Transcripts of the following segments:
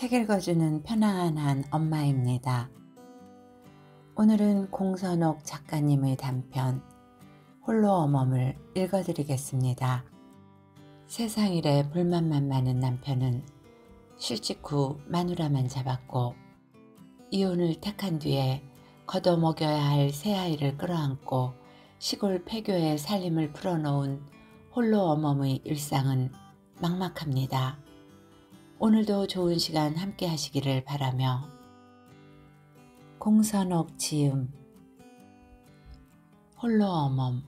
책 읽어주는 편안한 엄마입니다. 오늘은 공선옥 작가님의 단편 홀로 어멈을 읽어드리겠습니다. 세상 일에 불만만 많은 남편은 실직 후 마누라만 잡았고 이혼을 택한 뒤에 걷어먹여야 할 새아이를 끌어안고 시골 폐교에 살림을 풀어놓은 홀로 어멈의 일상은 막막합니다. 오늘도 좋은 시간 함께 하시기를 바라며 공선옥 지음 홀로 어멈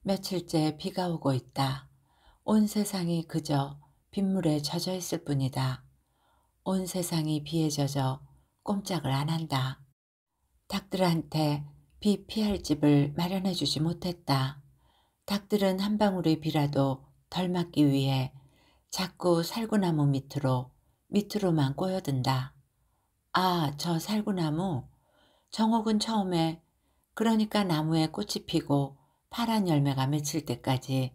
며칠째 비가 오고 있다. 온 세상이 그저 빗물에 젖어 있을 뿐이다. 온 세상이 비에 젖어 꼼짝을 안 한다. 닭들한테 비 피할 집을 마련해 주지 못했다. 닭들은 한 방울의 비라도 덜 맞기 위해 자꾸 살구나무 밑으로 밑으로만 꼬여든다. 아, 저 살구나무. 정옥은 처음에 그러니까 나무에 꽃이 피고 파란 열매가 맺힐 때까지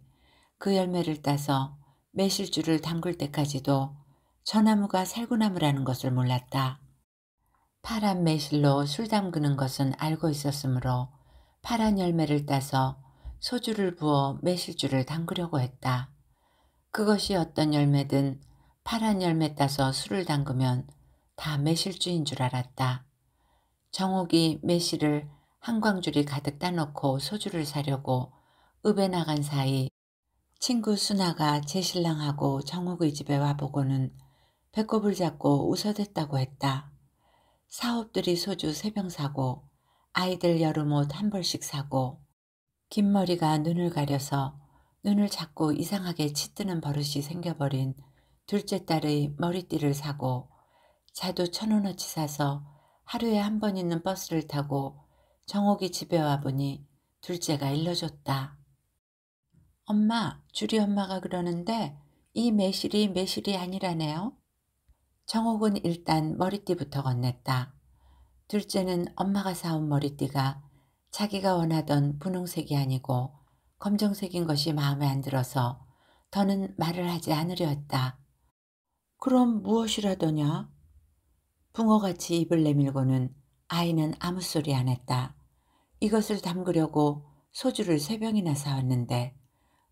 그 열매를 따서 매실주를 담글 때까지도 저 나무가 살구나무라는 것을 몰랐다. 파란 매실로 술 담그는 것은 알고 있었으므로 파란 열매를 따서 소주를 부어 매실주를 담그려고 했다. 그것이 어떤 열매든 파란 열매 따서 술을 담그면 다 매실주인 줄 알았다. 정옥이 매실을 한광줄이 가득 따놓고 소주를 사려고 읍에 나간 사이 친구 순아가 제 신랑하고 정옥의 집에 와보고는 배꼽을 잡고 웃어댔다고 했다. 사업들이 소주 세 병 사고 아이들 여름 옷한 벌씩 사고 긴 머리가 눈을 가려서 눈을 자꾸 이상하게 치뜨는 버릇이 생겨버린 둘째 딸의 머리띠를 사고 자도 천원어치 사서 하루에 한 번 있는 버스를 타고 정옥이 집에 와보니 둘째가 일러줬다. 엄마, 주리 엄마가 그러는데 이 매실이 매실이 아니라네요. 정옥은 일단 머리띠부터 건넸다. 둘째는 엄마가 사온 머리띠가 자기가 원하던 분홍색이 아니고 검정색인 것이 마음에 안 들어서 더는 말을 하지 않으려 했다. 그럼 무엇이라더냐? 붕어같이 입을 내밀고는 아이는 아무 소리 안 했다. 이것을 담그려고 소주를 세 병이나 사왔는데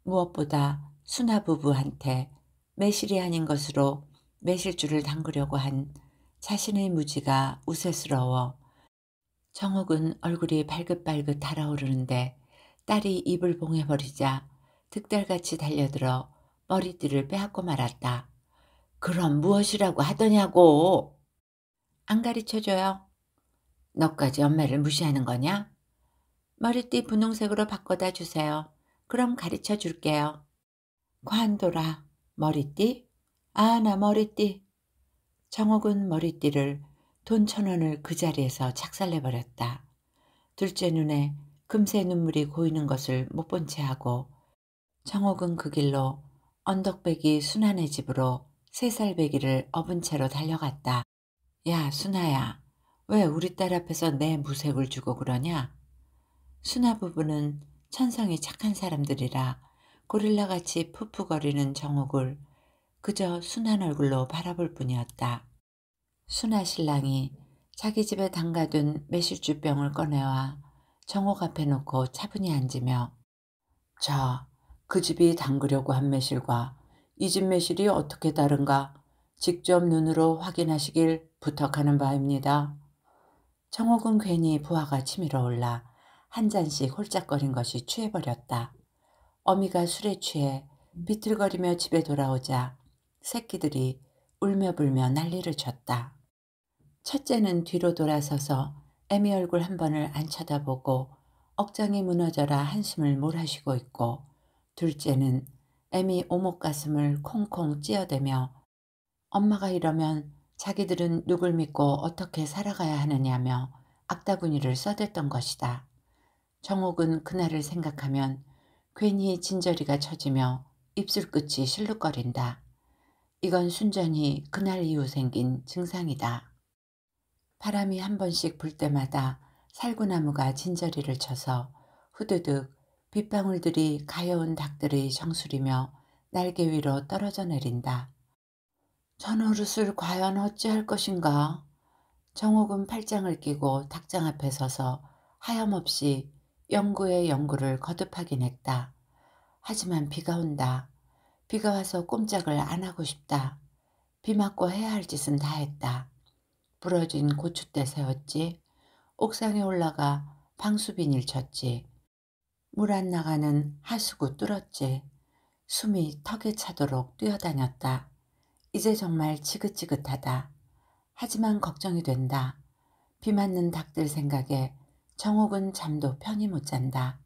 무엇보다 수나 부부한테 매실이 아닌 것으로 매실주를 담그려고 한 자신의 무지가 우세스러워 정옥은 얼굴이 발긋발긋 달아오르는데 딸이 입을 봉해버리자 득달같이 달려들어 머리띠를 빼앗고 말았다. 그럼 무엇이라고 하더냐고. 안 가르쳐줘요. 너까지 엄마를 무시하는 거냐? 머리띠 분홍색으로 바꿔다 주세요. 그럼 가르쳐 줄게요. 관돌라 머리띠? 아, 나 머리띠. 정옥은 머리띠를 돈 천 원을 그 자리에서 착살내버렸다. 둘째 눈에 금세 눈물이 고이는 것을 못 본 채 하고 정옥은 그 길로 언덕배기 순한의 집으로 세 살배기를 업은 채로 달려갔다. 야 순아야 왜 우리 딸 앞에서 내 무색을 주고 그러냐? 순아 부부는 천성이 착한 사람들이라 고릴라같이 푸푸거리는 정옥을 그저 순한 얼굴로 바라볼 뿐이었다. 순아 신랑이 자기 집에 담가둔 매실주병을 꺼내와 청옥 앞에 놓고 차분히 앉으며 자, 그 집이 담그려고 한 매실과 이 집 매실이 어떻게 다른가 직접 눈으로 확인하시길 부탁하는 바입니다. 청옥은 괜히 부하가 치밀어 올라 한 잔씩 홀짝거린 것이 취해버렸다. 어미가 술에 취해 비틀거리며 집에 돌아오자 새끼들이 울며불며 난리를 쳤다. 첫째는 뒤로 돌아서서 애미 얼굴 한 번을 안 쳐다보고 억장이 무너져라 한숨을 몰아쉬고 있고 둘째는 애미 오목가슴을 콩콩 찧어대며 엄마가 이러면 자기들은 누굴 믿고 어떻게 살아가야 하느냐며 악다구니를 써댔던 것이다. 정옥은 그날을 생각하면 괜히 진저리가 처지며 입술 끝이 실룩거린다. 이건 순전히 그날 이후 생긴 증상이다. 바람이 한 번씩 불 때마다 살구나무가 진저리를 쳐서 후두둑 빗방울들이 가여운 닭들의 정수리며 날개 위로 떨어져 내린다. 전우릇을 과연 어찌할 것인가? 정옥은 팔짱을 끼고 닭장 앞에 서서 하염없이 연구에 연구를 거듭하긴 했다. 하지만 비가 온다. 비가 와서 꼼짝을 안 하고 싶다. 비 맞고 해야 할 짓은 다 했다. 부러진 고추대 세웠지. 옥상에 올라가 방수비닐 쳤지. 물 안 나가는 하수구 뚫었지. 숨이 턱에 차도록 뛰어다녔다. 이제 정말 지긋지긋하다. 하지만 걱정이 된다. 비 맞는 닭들 생각에 정옥은 잠도 편히 못 잔다.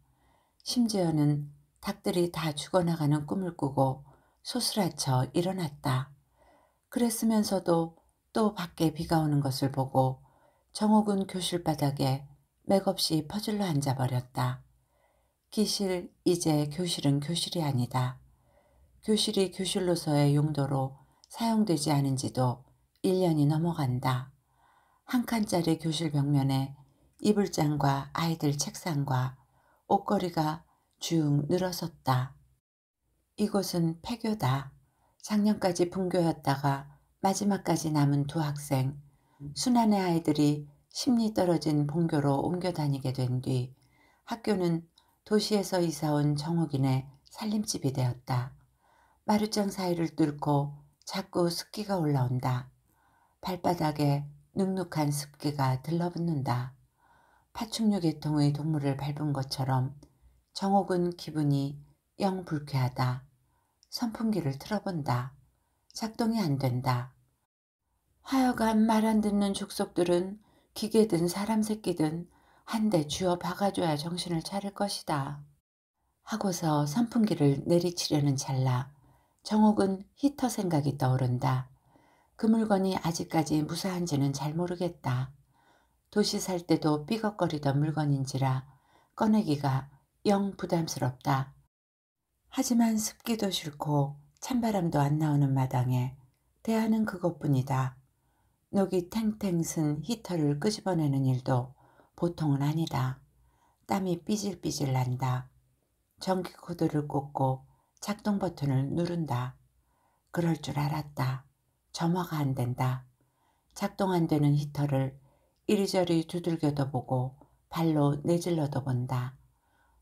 심지어는 닭들이 다 죽어나가는 꿈을 꾸고 소스라쳐 일어났다. 그랬으면서도 또 밖에 비가 오는 것을 보고 정옥은 교실 바닥에 맥없이 퍼질러 앉아버렸다. 기실 이제 교실은 교실이 아니다. 교실이 교실로서의 용도로 사용되지 않은 지도 1년이 넘어간다. 한 칸짜리 교실 벽면에 이불장과 아이들 책상과 옷걸이가 쭉 늘어섰다. 이곳은 폐교다. 작년까지 분교였다가 마지막까지 남은 두 학생, 순환의 아이들이 1리 떨어진 본교로 옮겨 다니게 된 뒤 학교는 도시에서 이사온 정옥인의 살림집이 되었다. 마루장 사이를 뚫고 자꾸 습기가 올라온다. 발바닥에 눅눅한 습기가 들러붙는다. 파충류 계통의 동물을 밟은 것처럼 정옥은 기분이 영 불쾌하다. 선풍기를 틀어본다. 작동이 안 된다. 하여간 말 안 듣는 족속들은 기계든 사람 새끼든 한대주어 박아줘야 정신을 차릴 것이다. 하고서 선풍기를 내리치려는 찰나 정옥은 히터 생각이 떠오른다. 그 물건이 아직까지 무사한지는 잘 모르겠다. 도시 살 때도 삐걱거리던 물건인지라 꺼내기가 영 부담스럽다. 하지만 습기도 싫고 찬바람도 안 나오는 마당에 대안은 그것뿐이다. 녹이 탱탱슨 히터를 끄집어내는 일도 보통은 아니다. 땀이 삐질삐질 난다. 전기 코드를 꽂고 작동 버튼을 누른다. 그럴 줄 알았다. 점화가 안 된다. 작동 안 되는 히터를 이리저리 두들겨도 보고 발로 내질러도 본다.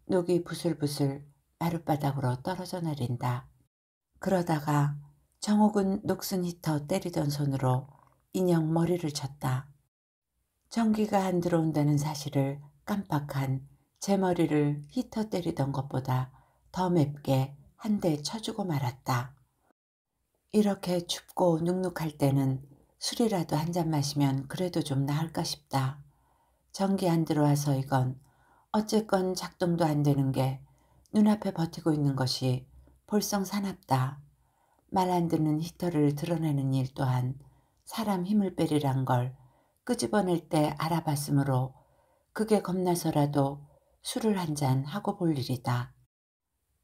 녹이 부슬부슬 마룻바닥으로 떨어져 내린다. 그러다가 정옥은 녹슨 히터 때리던 손으로 인형 머리를 쳤다. 전기가 안 들어온다는 사실을 깜빡한 제 머리를 히터 때리던 것보다 더 맵게 한 대 쳐주고 말았다. 이렇게 춥고 눅눅할 때는 술이라도 한 잔 마시면 그래도 좀 나을까 싶다. 전기 안 들어와서 이건 어쨌건 작동도 안 되는 게 눈앞에 버티고 있는 것이 볼썽 사납다. 말 안 듣는 히터를 드러내는 일 또한 사람 힘을 빼리란 걸 끄집어낼 때 알아봤으므로 그게 겁나서라도 술을 한 잔 하고 볼 일이다.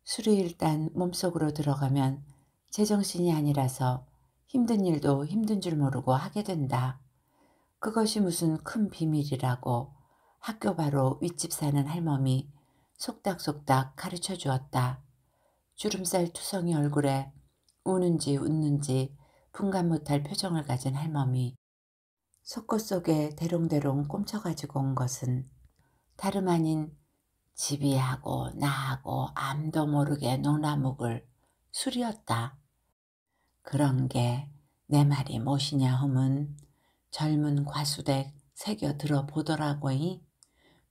술이 일단 몸속으로 들어가면 제정신이 아니라서 힘든 일도 힘든 줄 모르고 하게 된다. 그것이 무슨 큰 비밀이라고 학교 바로 윗집 사는 할멈이 속닥속닥 가르쳐 주었다. 주름살 투성이 얼굴에 우는지 웃는지 분간 못할 표정을 가진 할멈이 속옷 속에 대롱대롱 꼼쳐가지고 온 것은 다름 아닌 지비하고 나하고 암도 모르게 노나묵을 술이었다. 그런 게 내 말이 무엇이냐 흠은 젊은 과수댁 새겨 들어보더라고이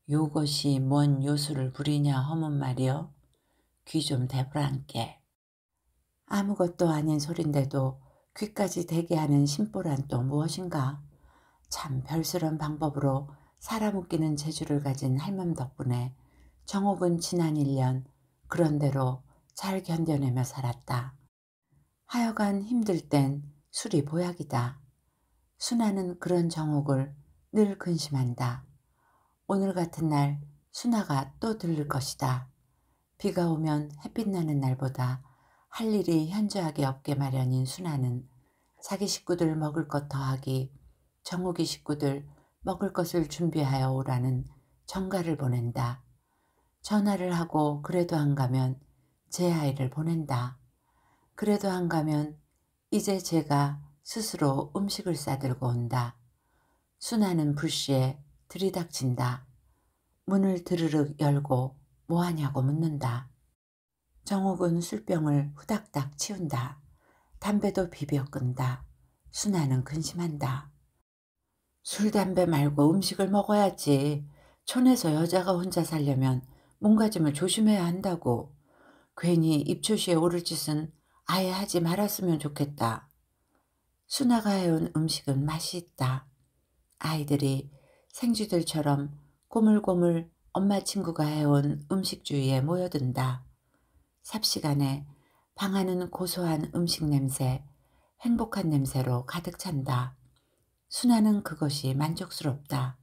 요것이 뭔 요술을 부리냐 허은 말이여 귀 좀대불란께 아무것도 아닌 소린데도 귀까지 대게 하는 심보란 또 무엇인가? 참 별스런 방법으로 살아웃기는 재주를 가진 할멈 덕분에 정옥은 지난 1년 그런대로 잘 견뎌내며 살았다. 하여간 힘들 땐 술이 보약이다. 순아는 그런 정옥을 늘 근심한다. 오늘 같은 날 순아가 또 들릴 것이다. 비가 오면 햇빛 나는 날보다 할 일이 현저하게 없게 마련인 순아는 자기 식구들 먹을 것 더하기 정욱이 식구들 먹을 것을 준비하여 오라는 전가를 보낸다. 전화를 하고 그래도 안 가면 제 아이를 보낸다. 그래도 안 가면 이제 제가 스스로 음식을 싸들고 온다. 순아는 불시에 들이닥친다. 문을 드르륵 열고 뭐하냐고 묻는다. 정옥은 술병을 후닥닥 치운다. 담배도 비벼 끈다. 순아는 근심한다. 술, 담배 말고 음식을 먹어야지. 촌에서 여자가 혼자 살려면 몸가짐을 조심해야 한다고. 괜히 입초시에 오를 짓은 아예 하지 말았으면 좋겠다. 순아가 해온 음식은 맛이 있다. 아이들이 생쥐들처럼 꼬물꼬물 엄마 친구가 해온 음식 주위에 모여든다. 삽시간에 방안은 고소한 음식 냄새, 행복한 냄새로 가득 찬다. 순하는 그것이 만족스럽다.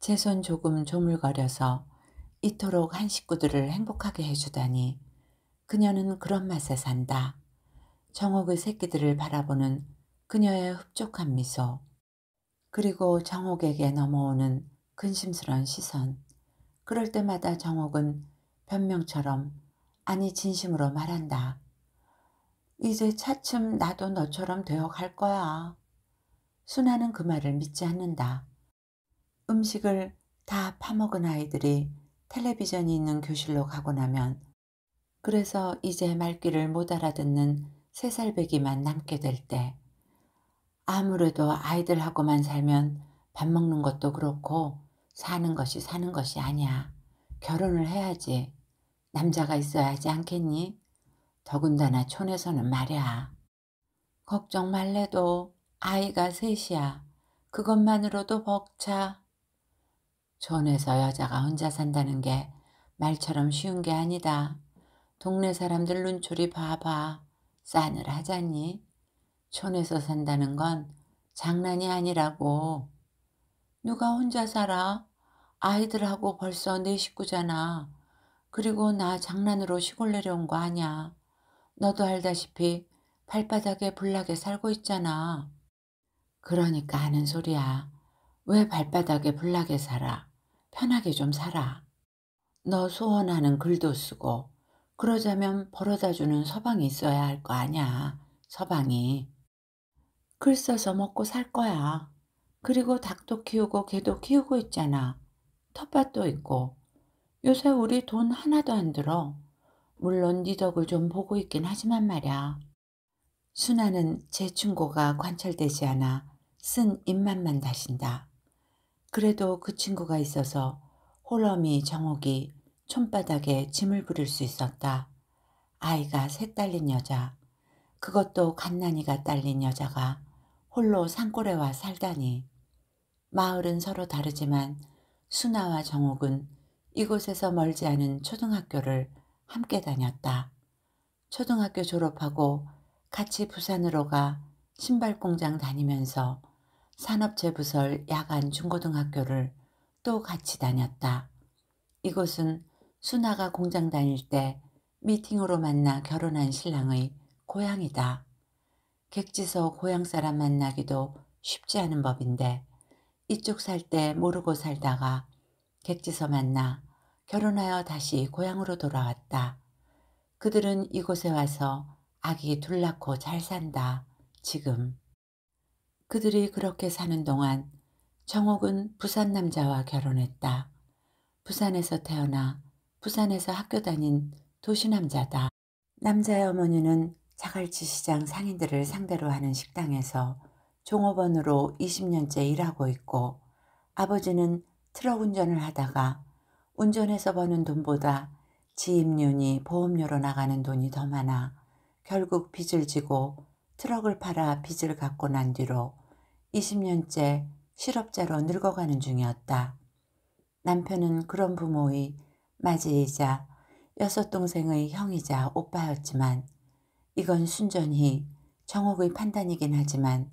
제 손 조금 조물거려서 이토록 한 식구들을 행복하게 해주다니 그녀는 그런 맛에 산다. 정옥의 새끼들을 바라보는 그녀의 흡족한 미소 그리고 정옥에게 넘어오는 근심스러운 시선 그럴 때마다 정옥은 변명처럼 아니 진심으로 말한다. 이제 차츰 나도 너처럼 되어 갈 거야. 순아는 그 말을 믿지 않는다. 음식을 다 파먹은 아이들이 텔레비전이 있는 교실로 가고 나면 그래서 이제 말귀를 못 알아듣는 세살배기만 남게 될 때 아무래도 아이들하고만 살면 밥 먹는 것도 그렇고 사는 것이 사는 것이 아니야. 결혼을 해야지. 남자가 있어야 하지 않겠니? 더군다나 촌에서는 말이야. 걱정 말래도 아이가 셋이야. 그것만으로도 벅차. 촌에서 여자가 혼자 산다는 게 말처럼 쉬운 게 아니다. 동네 사람들 눈초리 봐봐. 싸늘 하잖니? 촌에서 산다는 건 장난이 아니라고. 누가 혼자 살아? 아이들하고 벌써 내 네 식구잖아. 그리고 나 장난으로 시골 내려온 거 아냐. 너도 알다시피 발바닥에 불나게 살고 있잖아. 그러니까 하는 소리야. 왜 발바닥에 불나게 살아? 편하게 좀 살아. 너 소원하는 글도 쓰고 그러자면 벌어다주는 서방이 있어야 할 거 아냐. 서방이. 글 써서 먹고 살 거야. 그리고 닭도 키우고 개도 키우고 있잖아. 텃밭도 있고 요새 우리 돈 하나도 안 들어. 물론 니네 덕을 좀 보고 있긴 하지만 말야. 순아는 제 충고가 관철되지 않아 쓴 입맛만 다신다. 그래도 그 친구가 있어서 홀럼이 정옥이 촌바닥에 짐을 부릴 수 있었다. 아이가 셋 딸린 여자, 그것도 갓난이가 딸린 여자가 홀로 산골에 와 살다니. 마을은 서로 다르지만 순아와 정옥은 이곳에서 멀지 않은 초등학교를 함께 다녔다. 초등학교 졸업하고 같이 부산으로 가 신발 공장 다니면서 산업재 부설 야간 중고등학교를 또 같이 다녔다. 이곳은 순나가 공장 다닐 때 미팅으로 만나 결혼한 신랑의 고향이다. 객지서 고향 사람 만나기도 쉽지 않은 법인데 이쪽 살 때 모르고 살다가 객지서 만나 결혼하여 다시 고향으로 돌아왔다. 그들은 이곳에 와서 아기 둘 낳고 잘 산다. 지금. 그들이 그렇게 사는 동안 정옥은 부산 남자와 결혼했다. 부산에서 태어나 부산에서 학교 다닌 도시남자다. 남자의 어머니는 자갈치 시장 상인들을 상대로 하는 식당에서 종업원으로 20년째 일하고 있고 아버지는 트럭 운전을 하다가 운전해서 버는 돈보다 지입료니 보험료로 나가는 돈이 더 많아 결국 빚을 지고 트럭을 팔아 빚을 갚고 난 뒤로 20년째 실업자로 늙어가는 중이었다. 남편은 그런 부모의 맞이이자 여섯 동생의 형이자 오빠였지만 이건 순전히 정옥의 판단이긴 하지만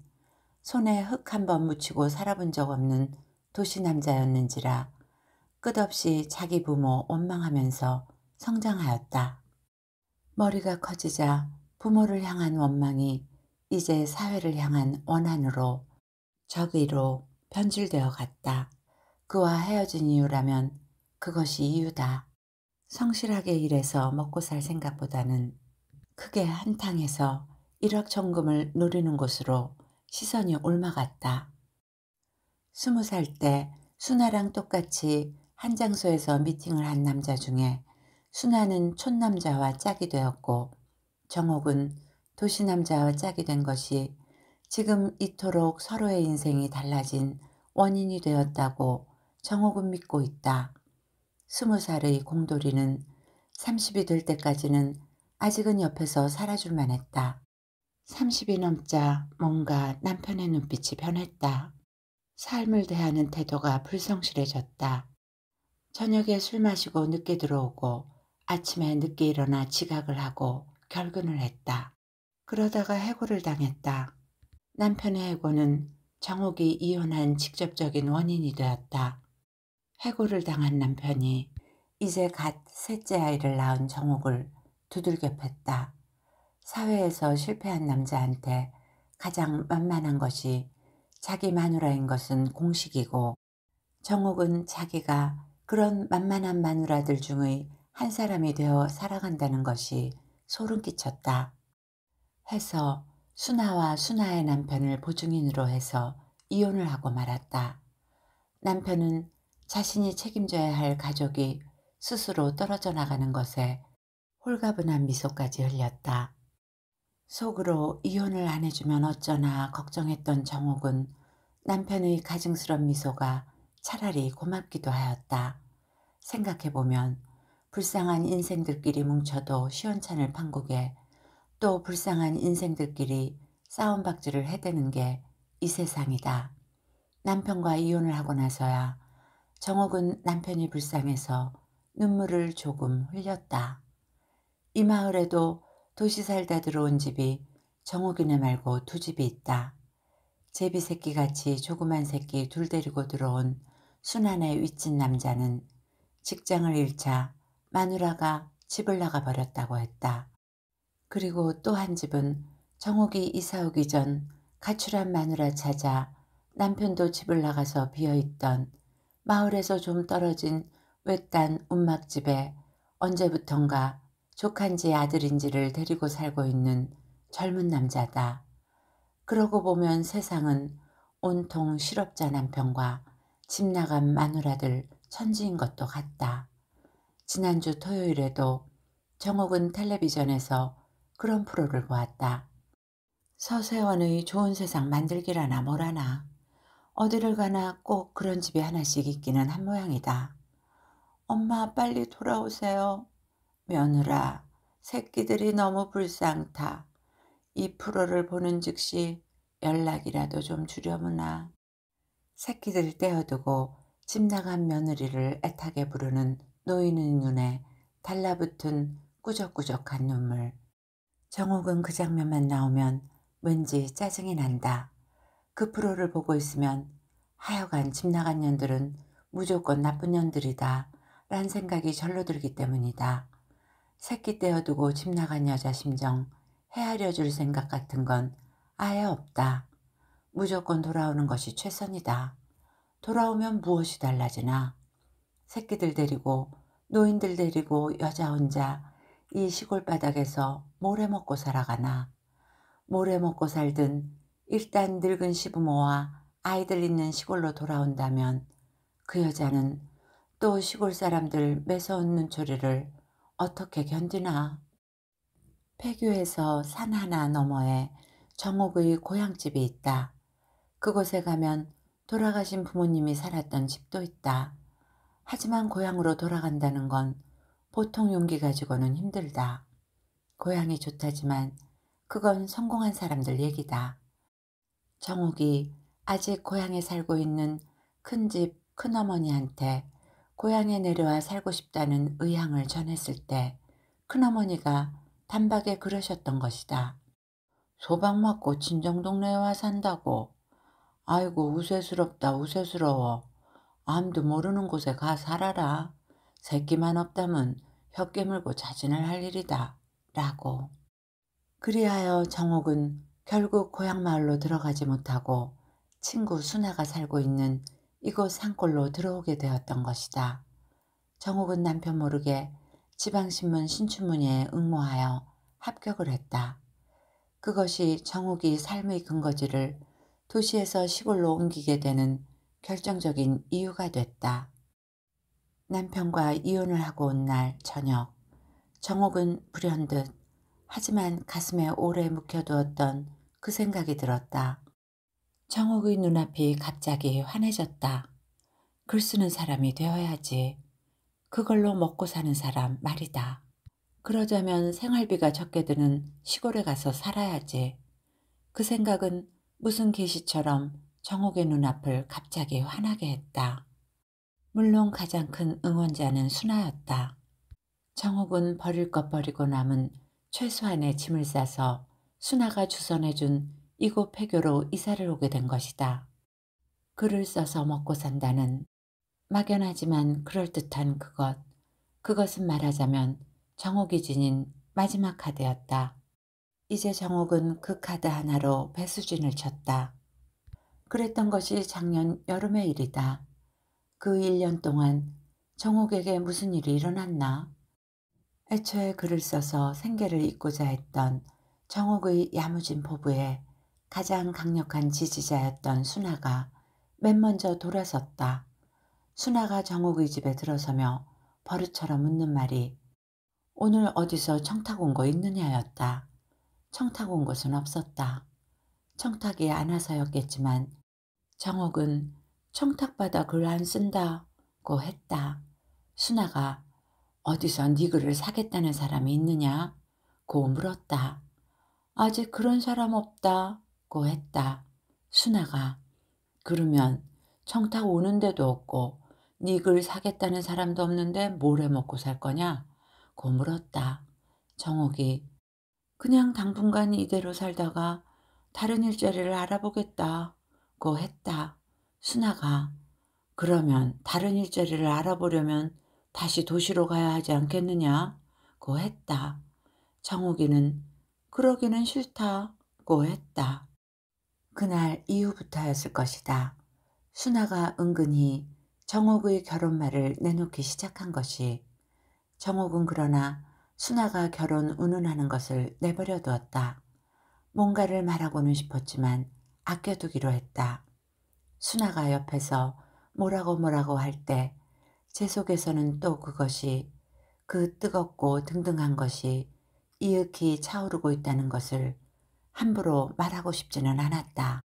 손에 흙 한번 묻히고 살아본 적 없는 도시 남자였는지라 끝없이 자기 부모 원망하면서 성장하였다. 머리가 커지자 부모를 향한 원망이 이제 사회를 향한 원한으로 적의로 변질되어 갔다. 그와 헤어진 이유라면 그것이 이유다. 성실하게 일해서 먹고 살 생각보다는 크게 한탕해서 1억 천금을 노리는 곳으로 시선이 옮아갔다. 스무 살 때 수나랑 똑같이 한 장소에서 미팅을 한 남자 중에 순아는 촌남자와 짝이 되었고 정옥은 도시남자와 짝이 된 것이 지금 이토록 서로의 인생이 달라진 원인이 되었다고 정옥은 믿고 있다. 스무 살의 공돌이는 30이 될 때까지는 아직은 옆에서 살아줄만 했다. 30이 넘자 뭔가 남편의 눈빛이 변했다. 삶을 대하는 태도가 불성실해졌다. 저녁에 술 마시고 늦게 들어오고 아침에 늦게 일어나 지각을 하고 결근을 했다. 그러다가 해고를 당했다. 남편의 해고는 정옥이 이혼한 직접적인 원인이 되었다. 해고를 당한 남편이 이제 갓 셋째 아이를 낳은 정옥을 두들겨 팼다. 사회에서 실패한 남자한테 가장 만만한 것이 자기 마누라인 것은 공식이고 정옥은 자기가 그런 만만한 마누라들 중의 한 사람이 되어 살아간다는 것이 소름 끼쳤다. 해서 수나와 수나의 남편을 보증인으로 해서 이혼을 하고 말았다. 남편은 자신이 책임져야 할 가족이 스스로 떨어져 나가는 것에 홀가분한 미소까지 흘렸다. 속으로 이혼을 안 해주면 어쩌나 걱정했던 정옥은 남편의 가증스런 미소가 차라리 고맙기도 하였다. 생각해보면 불쌍한 인생들끼리 뭉쳐도 시원찮을 판국에 또 불쌍한 인생들끼리 싸움박질을 해대는 게 이 세상이다. 남편과 이혼을 하고 나서야 정옥은 남편이 불쌍해서 눈물을 조금 흘렸다. 이 마을에도 도시 살다 들어온 집이 정옥이네 말고 두 집이 있다. 제비 새끼같이 조그만 새끼 둘 데리고 들어온 순환에 위친 남자는 직장을 잃자 마누라가 집을 나가 버렸다고 했다. 그리고 또 한 집은 정옥이 이사 오기 전 가출한 마누라 찾아 남편도 집을 나가서 비어있던 마을에서 좀 떨어진 외딴 운막집에 언제부턴가 조카인지 아들인지를 데리고 살고 있는 젊은 남자다. 그러고 보면 세상은 온통 실업자 남편과 집 나간 마누라들 천지인 것도 같다. 지난주 토요일에도 정옥은 텔레비전에서 그런 프로를 보았다. 서세원의 좋은 세상 만들기라나 뭐라나 어디를 가나 꼭 그런 집이 하나씩 있기는 한 모양이다. 엄마 빨리 돌아오세요. 며느라 새끼들이 너무 불쌍타. 이 프로를 보는 즉시 연락이라도 좀 주려무나. 새끼들 떼어두고 집 나간 며느리를 애타게 부르는 노인의 눈에 달라붙은 꾸적꾸적한 눈물. 정옥은 그 장면만 나오면 왠지 짜증이 난다. 그 프로를 보고 있으면 하여간 집 나간 년들은 무조건 나쁜 년들이다 란 생각이 절로 들기 때문이다. 새끼 떼어두고 집 나간 여자 심정 헤아려 줄 생각 같은 건 아예 없다. 무조건 돌아오는 것이 최선이다. 돌아오면 무엇이 달라지나. 새끼들 데리고 노인들 데리고 여자 혼자 이 시골 바닥에서 모래 먹고 살아가나. 모래 먹고 살든 일단 늙은 시부모와 아이들 있는 시골로 돌아온다면 그 여자는 또 시골 사람들 매서운 눈초리를 어떻게 견디나. 폐교에서 산 하나 너머에 정옥의 고향집이 있다. 그곳에 가면 돌아가신 부모님이 살았던 집도 있다. 하지만 고향으로 돌아간다는 건 보통 용기 가지고는 힘들다. 고향이 좋다지만 그건 성공한 사람들 얘기다. 정욱이 아직 고향에 살고 있는 큰 집 큰어머니한테 고향에 내려와 살고 싶다는 의향을 전했을 때 큰어머니가 단박에 그러셨던 것이다. 소방 맞고 친정 동네에 와 산다고 아이고 우세스럽다우세스러워 암도 모르는 곳에 가 살아라. 새끼만 없다면 혀 깨물고 자진을 할 일이다. 라고. 그리하여 정옥은 결국 고향 마을로 들어가지 못하고 친구 순아가 살고 있는 이곳 산골로 들어오게 되었던 것이다. 정옥은 남편 모르게 지방신문 신춘문예에 응모하여 합격을 했다. 그것이 정옥이 삶의 근거지를 도시에서 시골로 옮기게 되는 결정적인 이유가 됐다. 남편과 이혼을 하고 온 날 저녁 정옥은 불현듯 하지만 가슴에 오래 묵혀두었던 그 생각이 들었다. 정옥의 눈앞이 갑자기 환해졌다. 글 쓰는 사람이 되어야지. 그걸로 먹고 사는 사람 말이다. 그러자면 생활비가 적게 드는 시골에 가서 살아야지. 그 생각은 무슨 계시처럼 정옥의 눈앞을 갑자기 환하게 했다. 물론 가장 큰 응원자는 순아였다. 정옥은 버릴 것 버리고 남은 최소한의 짐을 싸서 순아가 주선해준 이곳 폐교로 이사를 오게 된 것이다. 글을 써서 먹고 산다는 막연하지만 그럴듯한 그것, 그것은 말하자면 정옥이 지닌 마지막 카드였다. 이제 정옥은 그 카드 하나로 배수진을 쳤다. 그랬던 것이 작년 여름의 일이다. 그 1년 동안 정옥에게 무슨 일이 일어났나? 애초에 글을 써서 생계를 잇고자 했던 정옥의 야무진 포부에 가장 강력한 지지자였던 순아가 맨 먼저 돌아섰다. 순아가 정옥의 집에 들어서며 버릇처럼 묻는 말이 오늘 어디서 청탁 온 거 있느냐였다. 청탁 온 것은 없었다. 청탁이 안아서였겠지만 정옥은 청탁받아 글 안 쓴다고 했다. 순아가 어디서 네 글을 사겠다는 사람이 있느냐? 고 물었다. 아직 그런 사람 없다. 고 했다. 순아가 그러면 청탁 오는데도 없고 네글 사겠다는 사람도 없는데 뭘 해먹고 살 거냐? 고 물었다. 정옥이 그냥 당분간 이대로 살다가 다른 일자리를 알아보겠다고 했다. 순아가 그러면 다른 일자리를 알아보려면 다시 도시로 가야 하지 않겠느냐고 했다. 정욱이는 그러기는 싫다고 했다. 그날 이후부터였을 것이다. 순아가 은근히 정옥의 결혼말을 내놓기 시작한 것이 정옥은 그러나 순아가 결혼 운운하는 것을 내버려 두었다. 뭔가를 말하고는 싶었지만 아껴두기로 했다. 순아가 옆에서 뭐라고 뭐라고 할 때 제 속에서는 또 그것이 그 뜨겁고 등등한 것이 이윽히 차오르고 있다는 것을 함부로 말하고 싶지는 않았다.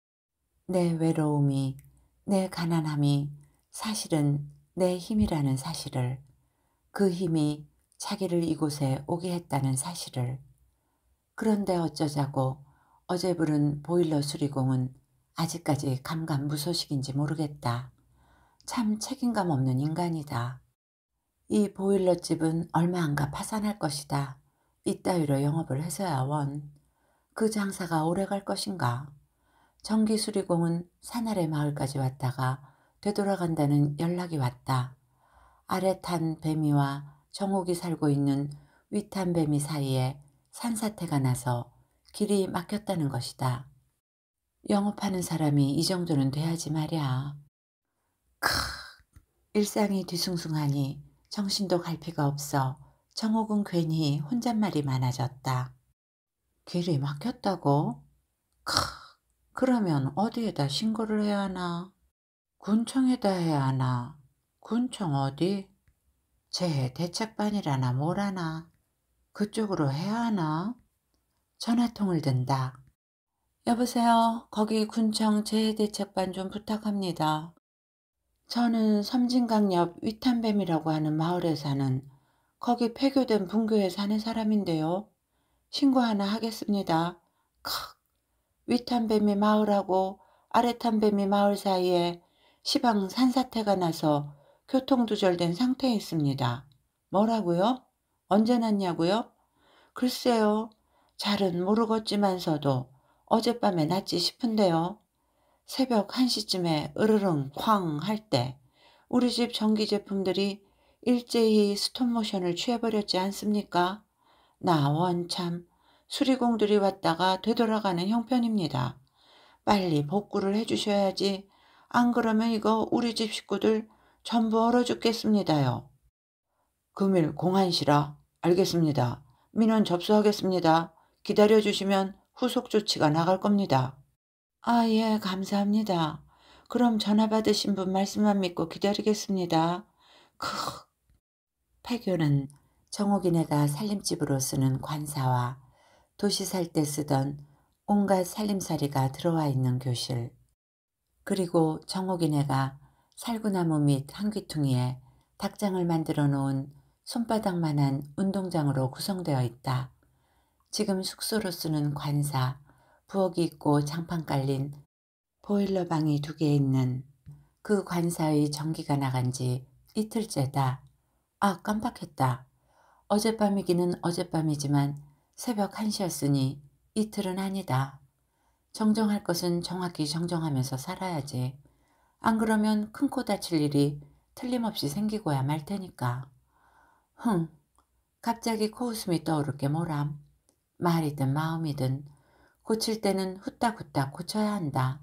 내 외로움이 내 가난함이 사실은 내 힘이라는 사실을 그 힘이 자기를 이곳에 오게 했다는 사실을. 그런데 어쩌자고 어제 부른 보일러 수리공은 아직까지 감감무소식인지 모르겠다. 참 책임감 없는 인간이다. 이 보일러집은 얼마 안 가 파산할 것이다. 이따위로 영업을 해서야 원. 그 장사가 오래 갈 것인가. 전기수리공은 산아래 마을까지 왔다가 되돌아간다는 연락이 왔다. 아래 탄 뱀이와 정옥이 살고 있는 위탄뱀이 사이에 산사태가 나서 길이 막혔다는 것이다. 영업하는 사람이 이 정도는 돼야지 말야. 크 일상이 뒤숭숭하니 정신도 갈피가 없어 정옥은 괜히 혼잣말이 많아졌다. 길이 막혔다고? 크 그러면 어디에다 신고를 해야 하나? 군청에다 해야 하나? 군청 어디? 제 대책반이라나 뭐라나 그쪽으로 해야 하나? 전화통을 든다. 여보세요. 거기 군청 재해대책반 좀 부탁합니다. 저는 섬진강 옆 위탄뱀이라고 하는 마을에 사는 거기 폐교된 분교에 사는 사람인데요. 신고 하나 하겠습니다. 크. 위탄뱀이 마을하고 아래탄뱀이 마을 사이에 시방 산사태가 나서 교통두절된 상태에있습니다 뭐라고요? 언제 났냐고요? 글쎄요. 잘은 모르겠지만서도 어젯밤에 났지 싶은데요. 새벽 1시쯤에 으르릉 쾅 할 때 우리 집 전기 제품들이 일제히 스톱모션을 취해버렸지 않습니까? 나 원참 수리공들이 왔다가 되돌아가는 형편입니다. 빨리 복구를 해주셔야지 안 그러면 이거 우리 집 식구들 참 멀어 죽겠습니다요. 금일 공한시라. 알겠습니다. 민원 접수하겠습니다. 기다려주시면 후속 조치가 나갈 겁니다. 아, 예, 감사합니다. 그럼 전화 받으신 분 말씀만 믿고 기다리겠습니다. 크. 폐교는 정옥이네가 살림집으로 쓰는 관사와 도시 살 때 쓰던 온갖 살림살이가 들어와 있는 교실 그리고 정옥이네가 살구나무 밑한 귀퉁이에 닭장을 만들어 놓은 손바닥만한 운동장으로 구성되어 있다. 지금 숙소로 쓰는 관사, 부엌이 있고 장판 깔린 보일러 방이 두 개 있는 그 관사의 전기가 나간 지 이틀째다. 아 깜빡했다. 어젯밤이기는 어젯밤이지만 새벽 1시였으니 이틀은 아니다. 정정할 것은 정확히 정정하면서 살아야지. 안 그러면 큰 코 다칠 일이 틀림없이 생기고야 말 테니까. 흥, 갑자기 코웃음이 떠오를 게 뭐람. 말이든 마음이든 고칠 때는 후딱후딱 고쳐야 한다.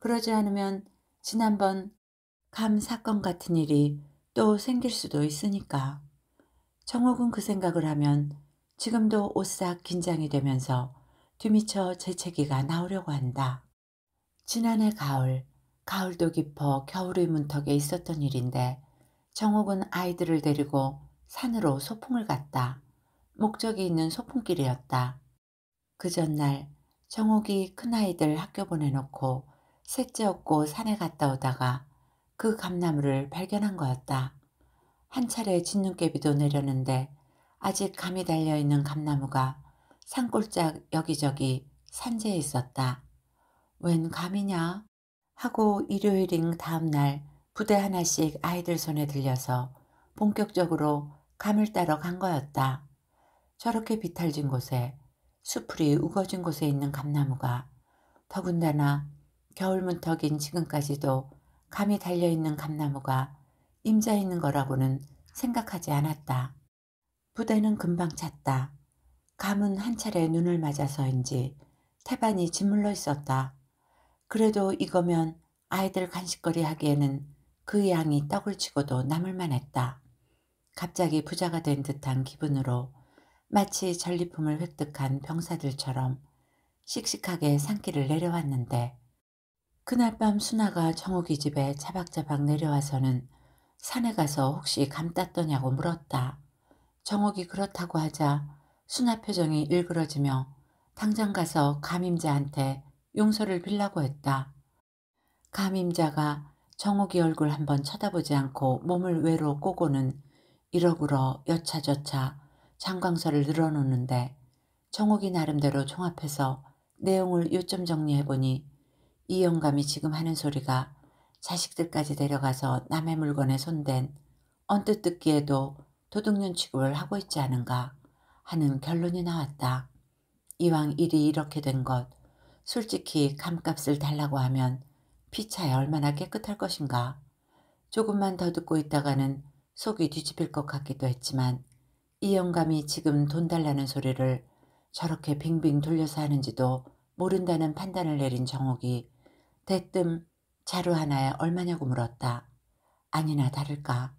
그러지 않으면 지난번 감 사건 같은 일이 또 생길 수도 있으니까. 정옥은 그 생각을 하면 지금도 오싹 긴장이 되면서 뒤미쳐 재채기가 나오려고 한다. 지난해 가을 가을도 깊어 겨울의 문턱에 있었던 일인데 정옥은 아이들을 데리고 산으로 소풍을 갔다. 목적이 있는 소풍길이었다. 그 전날 정옥이 큰아이들 학교 보내놓고 셋째 얻고 산에 갔다 오다가 그 감나무를 발견한 거였다. 한 차례 진눈깨비도 내렸는데 아직 감이 달려있는 감나무가 산골짝 여기저기 산재에 있었다. 웬 감이냐? 하고 일요일인 다음 날 부대 하나씩 아이들 손에 들려서 본격적으로 감을 따러 간 거였다. 저렇게 비탈진 곳에 수풀이 우거진 곳에 있는 감나무가 더군다나 겨울 문턱인 지금까지도 감이 달려있는 감나무가 임자 있는 거라고는 생각하지 않았다. 부대는 금방 찼다. 감은 한 차례 눈을 맞아서인지 태반이 짓물러 있었다. 그래도 이거면 아이들 간식거리 하기에는 그 양이 떡을 치고도 남을 만했다. 갑자기 부자가 된 듯한 기분으로 마치 전리품을 획득한 병사들처럼 씩씩하게 산길을 내려왔는데 그날 밤 순아가 정옥이 집에 차박차박 내려와서는 산에 가서 혹시 감 땄더냐고 물었다. 정옥이 그렇다고 하자 순아 표정이 일그러지며 당장 가서 감임자한테 용서를 빌라고 했다. 감임자가 정욱이 얼굴 한번 쳐다보지 않고 몸을 외로 꼬고는 이러구러 여차저차 장광설을 늘어놓는데 정욱이 나름대로 종합해서 내용을 요점 정리해보니 이 영감이 지금 하는 소리가 자식들까지 데려가서 남의 물건에 손댄 언뜻 듣기에도 도둑년 취급을 하고 있지 않은가 하는 결론이 나왔다. 이왕 일이 이렇게 된것 솔직히 감값을 달라고 하면 피차에 얼마나 깨끗할 것인가. 조금만 더 듣고 있다가는 속이 뒤집힐 것 같기도 했지만 이 영감이 지금 돈 달라는 소리를 저렇게 빙빙 돌려서 하는지도 모른다는 판단을 내린 정옥이 대뜸 자루 하나에 얼마냐고 물었다. 아니나 다를까.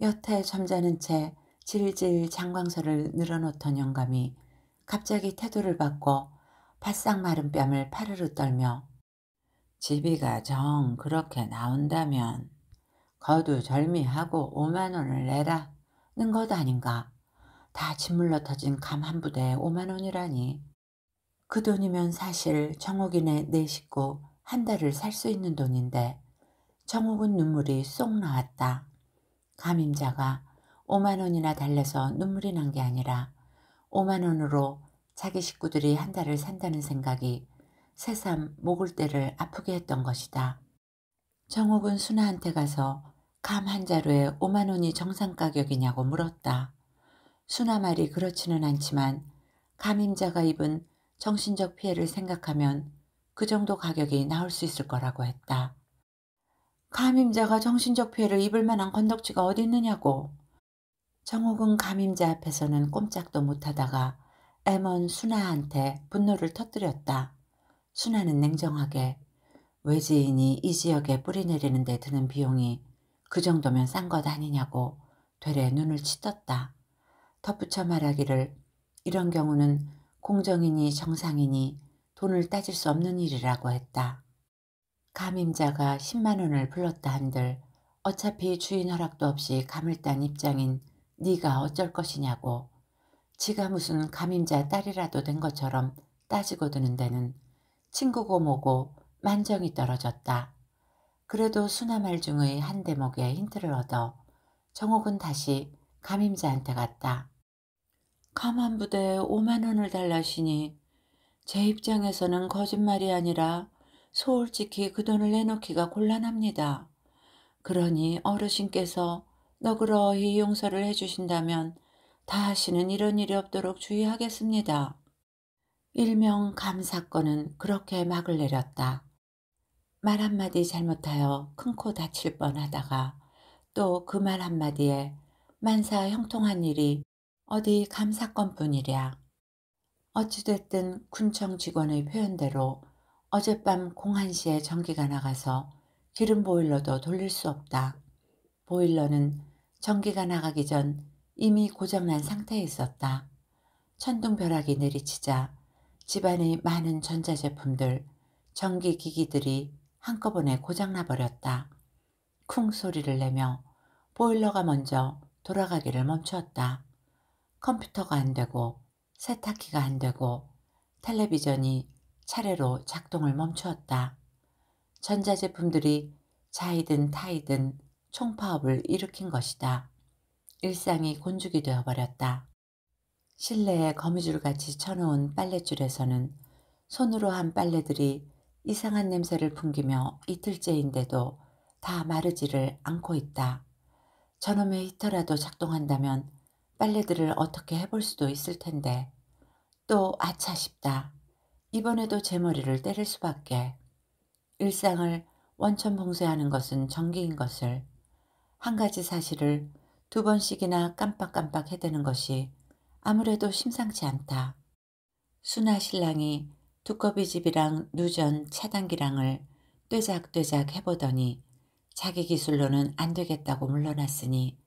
여태 점잖은 채 질질 장광설을 늘어놓던 영감이 갑자기 태도를 바꿔 바싹 마른 뺨을 파르르 떨며 지비가 정 그렇게 나온다면 거두절미하고 5만원을 내라 는것 아닌가. 다 짓물러 터진 감 한 부대에 5만원이라니. 그 돈이면 사실 정옥이네 내 식구 한 달을 살 수 있는 돈인데 정옥은 눈물이 쏙 나왔다. 감임자가 5만원이나 달래서 눈물이 난 게 아니라 5만원으로 자기 식구들이 한 달을 산다는 생각이 새삼 목을 때를 아프게 했던 것이다. 정옥은 순아한테 가서 감 한 자루에 5만 원이 정상 가격이냐고 물었다. 순아 말이 그렇지는 않지만 감임자가 입은 정신적 피해를 생각하면 그 정도 가격이 나올 수 있을 거라고 했다. 감임자가 정신적 피해를 입을 만한 건덕지가 어디 있느냐고. 정옥은 감임자 앞에서는 꼼짝도 못하다가 애먼 순아한테 분노를 터뜨렸다. 순아는 냉정하게 외지인이 이 지역에 뿌리내리는 데 드는 비용이 그 정도면 싼 것 아니냐고 되레 눈을 치떴다. 덧붙여 말하기를 이런 경우는 공정이니 정상이니 돈을 따질 수 없는 일이라고 했다. 감임자가 10만 원을 불렀다 한들 어차피 주인 허락도 없이 감을 딴 입장인 네가 어쩔 것이냐고 지가 무슨 감임자 딸이라도 된 것처럼 따지고 드는 데는 친구고 뭐고 만정이 떨어졌다. 그래도 수나말 중의 한 대목에 힌트를 얻어 정옥은 다시 감임자한테 갔다. 가만 부대에 5만 원을 달라시니 제 입장에서는 거짓말이 아니라 솔직히 그 돈을 내놓기가 곤란합니다. 그러니 어르신께서 너그러이 용서를 해주신다면 다시는 이런 일이 없도록 주의하겠습니다. 일명 감사건은 그렇게 막을 내렸다. 말 한마디 잘못하여 큰 코 다칠 뻔하다가 또 그 말 한마디에 만사 형통한 일이 어디 감사건뿐이랴. 어찌됐든 군청 직원의 표현대로 어젯밤 공한시에 전기가 나가서 기름 보일러도 돌릴 수 없다. 보일러는 전기가 나가기 전 이미 고장난 상태에 있었다. 천둥벼락이 내리치자 집안의 많은 전자제품들, 전기기기들이 한꺼번에 고장나 버렸다. 쿵 소리를 내며 보일러가 먼저 돌아가기를 멈추었다. 컴퓨터가 안 되고 세탁기가 안 되고 텔레비전이 차례로 작동을 멈추었다. 전자제품들이 자이든 타이든 총파업을 일으킨 것이다. 일상이 곤죽이 되어버렸다. 실내에 거미줄같이 쳐놓은 빨랫줄에서는 손으로 한 빨래들이 이상한 냄새를 풍기며 이틀째인데도 다 마르지를 않고 있다. 저놈의 히터라도 작동한다면 빨래들을 어떻게 해볼 수도 있을 텐데 또 아차 싶다. 이번에도 제 머리를 때릴 수밖에. 일상을 원천 봉쇄하는 것은 정기인 것을 한 가지 사실을 두 번씩이나 깜빡깜빡 해대는 것이 아무래도 심상치 않다. 순아 신랑이 두꺼비집이랑 누전 차단기랑을 떼작떼작 해보더니 자기 기술로는 안 되겠다고 물러났으니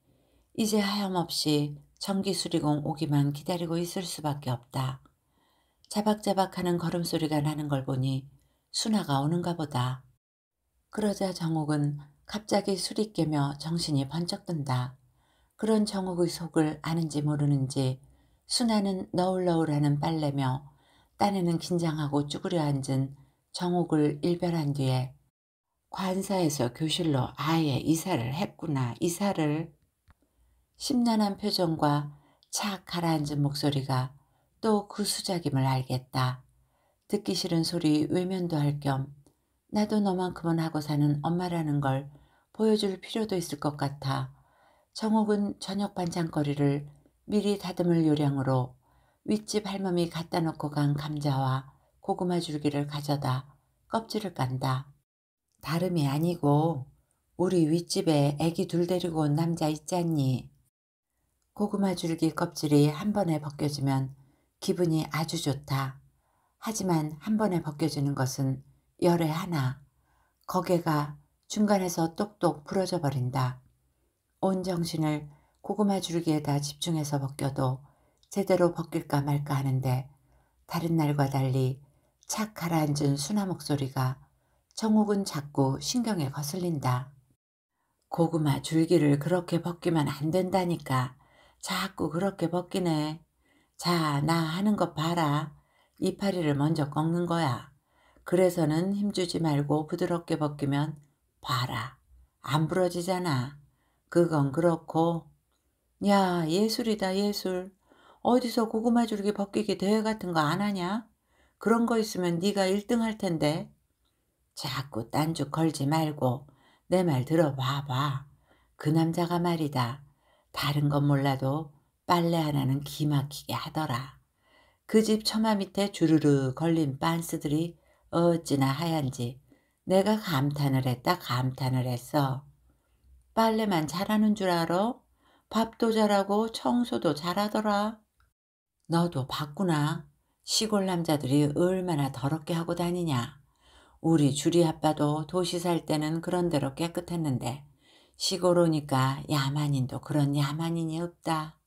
이제 하염없이 전기수리공 오기만 기다리고 있을 수밖에 없다. 자박자박하는 걸음소리가 나는 걸 보니 순아가 오는가 보다. 그러자 정옥은 갑자기 술이 깨며 정신이 번쩍 든다. 그런 정옥의 속을 아는지 모르는지 순아는 너울너울하는 빨래며 딴에는 긴장하고 쭈그려 앉은 정옥을 일별한 뒤에 관사에서 교실로 아예 이사를 했구나 이사를 심란한 표정과 착 가라앉은 목소리가 또 그 수작임을 알겠다. 듣기 싫은 소리 외면도 할 겸 나도 너만큼은 하고 사는 엄마라는 걸 보여줄 필요도 있을 것 같아 정옥은 저녁 반찬거리를 미리 다듬을 요량으로 윗집 할멈이 갖다 놓고 간 감자와 고구마 줄기를 가져다 껍질을 깐다. 다름이 아니고 우리 윗집에 애기 둘 데리고 온 남자 있잖니. 고구마 줄기 껍질이 한 번에 벗겨지면 기분이 아주 좋다. 하지만 한 번에 벗겨지는 것은 열에 하나. 거개가 중간에서 똑똑 부러져 버린다. 온 정신을 고구마 줄기에다 집중해서 벗겨도 제대로 벗길까 말까 하는데 다른 날과 달리 착 가라앉은 순아 목소리가 정욱은 자꾸 신경에 거슬린다. 고구마 줄기를 그렇게 벗기면 안 된다니까. 자꾸 그렇게 벗기네. 자, 나 하는 거 봐라. 이파리를 먼저 꺾는 거야. 그래서는 힘주지 말고 부드럽게 벗기면 봐라. 안 부러지잖아. 그건 그렇고 야 예술이다 예술 어디서 고구마 줄기 벗기기 대회 같은 거 안 하냐? 그런 거 있으면 네가 1등 할 텐데 자꾸 딴죽 걸지 말고 내 말 들어봐봐 그 남자가 말이다 다른 건 몰라도 빨래 하나는 기막히게 하더라 그 집 처마 밑에 주르르 걸린 빤스들이 어찌나 하얀지 내가 감탄을 했다 감탄을 했어 빨래만 잘하는 줄 알아? 밥도 잘하고 청소도 잘하더라. 너도 봤구나. 시골 남자들이 얼마나 더럽게 하고 다니냐. 우리 주리 아빠도 도시 살 때는 그런대로 깨끗했는데 시골 오니까 야만인도 그런 야만인이 없다.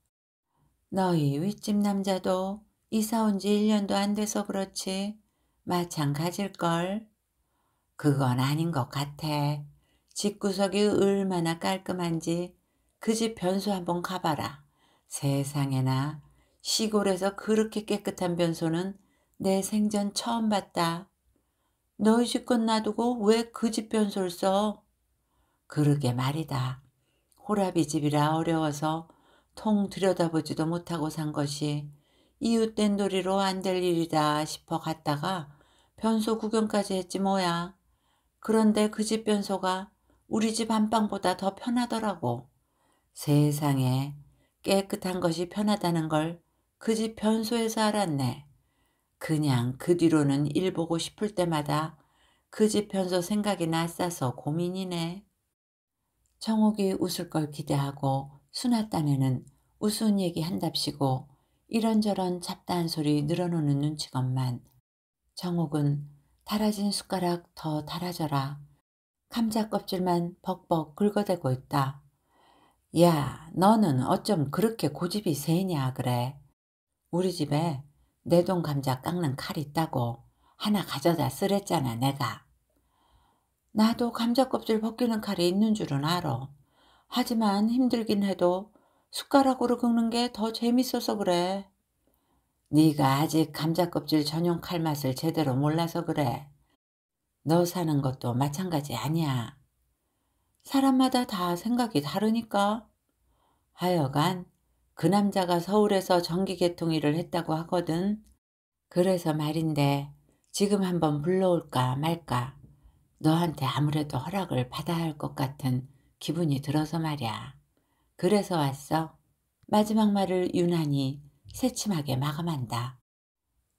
너희 윗집 남자도 이사 온 지 1년도 안 돼서 그렇지 마찬가질걸. 그건 아닌 것 같아. 집구석이 얼마나 깔끔한지 그 집 변소 한번 가봐라. 세상에나 시골에서 그렇게 깨끗한 변소는 내 생전 처음 봤다. 너희 집건 놔두고 왜 그 집 변소를 써? 그러게 말이다. 호라비 집이라 어려워서 통 들여다보지도 못하고 산 것이 이웃된 도리로 안 될 일이다 싶어 갔다가 변소 구경까지 했지 뭐야. 그런데 그 집 변소가 우리 집 안방보다 더 편하더라고. 세상에 깨끗한 것이 편하다는 걸 그 집 변소에서 알았네. 그냥 그 뒤로는 일 보고 싶을 때마다 그 집 변소 생각이 나싸서 고민이네. 정옥이 웃을 걸 기대하고 순아 딴에는 우스운 얘기 한답시고 이런저런 잡다한 소리 늘어놓는 눈치건만 정옥은 달아진 숟가락 더 달아져라 감자 껍질만 벅벅 긁어대고 있다. 야, 너는 어쩜 그렇게 고집이 세냐, 그래. 우리 집에 내돈 감자 깎는 칼 있다고 하나 가져다 쓰랬잖아, 내가. 나도 감자 껍질 벗기는 칼이 있는 줄은 알아. 하지만 힘들긴 해도 숟가락으로 긁는 게 더 재밌어서 그래. 네가 아직 감자 껍질 전용 칼 맛을 제대로 몰라서 그래. 너 사는 것도 마찬가지 아니야. 사람마다 다 생각이 다르니까. 하여간 그 남자가 서울에서 전기계통 일을 했다고 하거든. 그래서 말인데 지금 한번 불러올까 말까. 너한테 아무래도 허락을 받아야 할 것 같은 기분이 들어서 말이야. 그래서 왔어. 마지막 말을 유난히 새침하게 마감한다.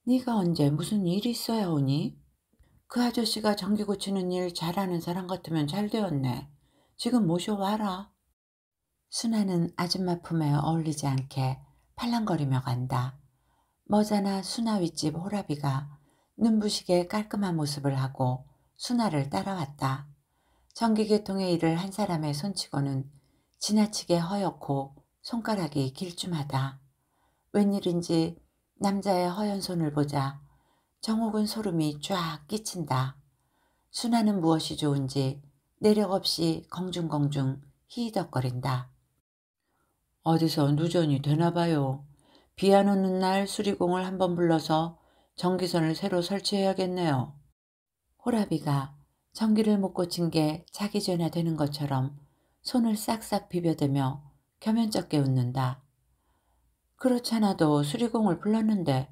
네가 언제 무슨 일이 있어야 오니? 그 아저씨가 전기 고치는 일 잘하는 사람 같으면 잘 되었네. 지금 모셔와라. 순아는 아줌마 품에 어울리지 않게 팔랑거리며 간다. 머자나 순아 윗집 호라비가 눈부시게 깔끔한 모습을 하고 순아를 따라왔다. 전기계통의 일을 한 사람의 손치고는 지나치게 허옇고 손가락이 길쭉하다. 웬일인지 남자의 허연 손을 보자 정옥은 소름이 쫙 끼친다. 순아는 무엇이 좋은지 내력 없이 공중공중 히덕거린다. 어디서 누전이 되나 봐요. 비 안 오는 날 수리공을 한번 불러서 전기선을 새로 설치해야겠네요. 호라비가 전기를 못 고친 게 자기 죄나 되는 것처럼 손을 싹싹 비벼대며 겸연쩍게 웃는다. 그렇잖아도 수리공을 불렀는데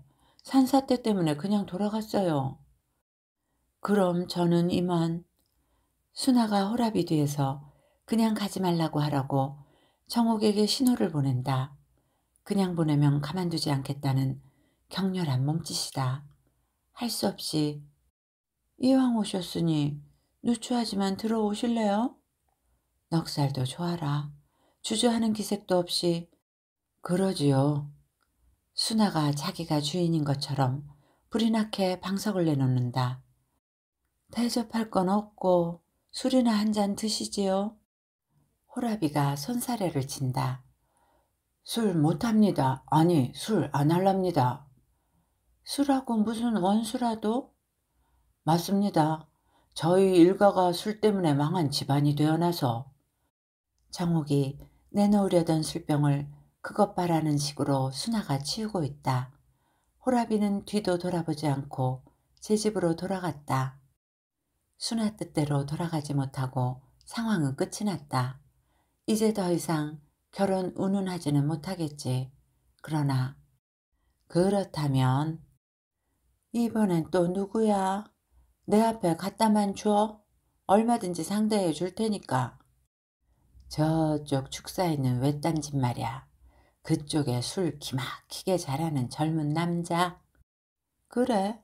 산사태 때문에 그냥 돌아갔어요. 그럼 저는 이만 순아가 호랍이 뒤에서 그냥 가지 말라고 하라고 정옥에게 신호를 보낸다. 그냥 보내면 가만두지 않겠다는 격렬한 몸짓이다. 할 수 없이 이왕 오셨으니 누추하지만 들어오실래요? 넉살도 좋아라. 주저하는 기색도 없이 그러지요. 순나가 자기가 주인인 것처럼 불이 나게 방석을 내놓는다. 대접할 건 없고 술이나 한 잔 드시지요. 호라비가 손사래를 친다. 술 못합니다. 아니 술 안 할랍니다. 술하고 무슨 원수라도? 맞습니다. 저희 일가가 술 때문에 망한 집안이 되어나서 장옥이 내놓으려던 술병을 그것 바라는 식으로 수나가 치우고 있다. 호라비는 뒤도 돌아보지 않고 제 집으로 돌아갔다. 수나 뜻대로 돌아가지 못하고 상황은 끝이 났다. 이제 더 이상 결혼 운운하지는 못하겠지. 그러나 그렇다면 이번엔 또 누구야? 내 앞에 갖다만 줘. 얼마든지 상대해 줄 테니까. 저쪽 축사에 있는 외딴 집 말이야. 그쪽에 술 기막히게 잘하는 젊은 남자. 그래?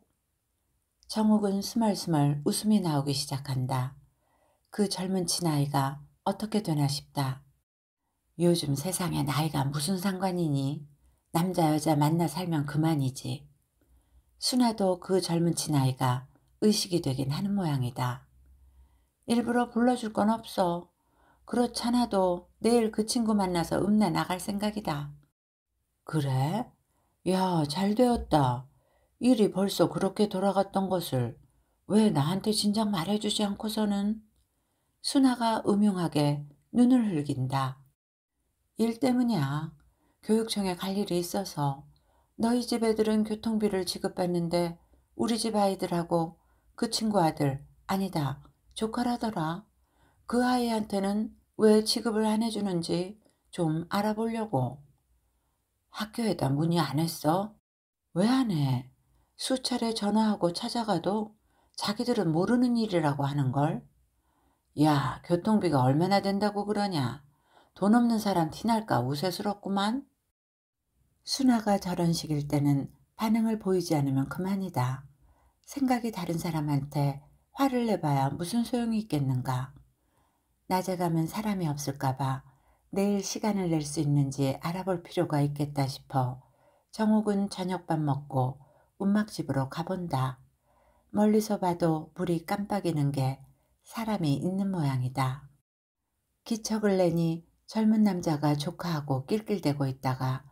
정욱은 스멀스멀 웃음이 나오기 시작한다. 그 젊은 친아이가 어떻게 되나 싶다. 요즘 세상에 나이가 무슨 상관이니? 남자 여자 만나 살면 그만이지. 순아도 그 젊은 친아이가 의식이 되긴 하는 모양이다. 일부러 불러줄 건 없어. 그렇잖아도 내일 그 친구 만나서 읍내 나갈 생각이다. 그래? 야, 잘 되었다. 일이 벌써 그렇게 돌아갔던 것을 왜 나한테 진작 말해주지 않고서는? 순아가 음흉하게 눈을 흘긴다. 일 때문이야. 교육청에 갈 일이 있어서 너희 집 애들은 교통비를 지급받는데 우리 집 아이들하고 그 친구 아들 아니다 조카라더라. 그 아이한테는 왜 취급을 안 해주는지 좀 알아보려고. 학교에다 문의 안 했어? 왜 안 해? 수차례 전화하고 찾아가도 자기들은 모르는 일이라고 하는걸. 야, 교통비가 얼마나 된다고 그러냐. 돈 없는 사람 티날까 우세스럽구만. 순아가 저런 식일 때는 반응을 보이지 않으면 그만이다. 생각이 다른 사람한테 화를 내봐야 무슨 소용이 있겠는가. 낮에 가면 사람이 없을까봐 내일 시간을 낼 수 있는지 알아볼 필요가 있겠다 싶어 정욱은 저녁밥 먹고 운막집으로 가본다. 멀리서 봐도 물이 깜빡이는 게 사람이 있는 모양이다. 기척을 내니 젊은 남자가 조카하고 낄낄대고 있다가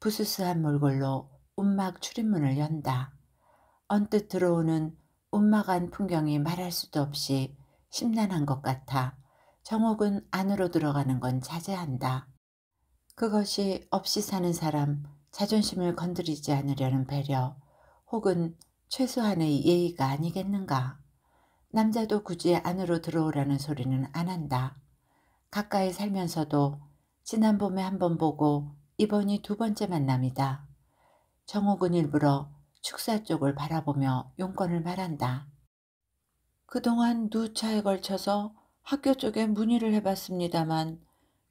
부스스한 몰골로 운막 출입문을 연다. 언뜻 들어오는 운막한 풍경이 말할 수도 없이 심란한 것 같아 정옥은 안으로 들어가는 건 자제한다. 그것이 없이 사는 사람 자존심을 건드리지 않으려는 배려 혹은 최소한의 예의가 아니겠는가. 남자도 굳이 안으로 들어오라는 소리는 안 한다. 가까이 살면서도 지난 봄에 한 번 보고 이번이 두 번째 만남이다. 정옥은 일부러 축사 쪽을 바라보며 용건을 말한다. 그동안 누차에 걸쳐서 학교 쪽에 문의를 해봤습니다만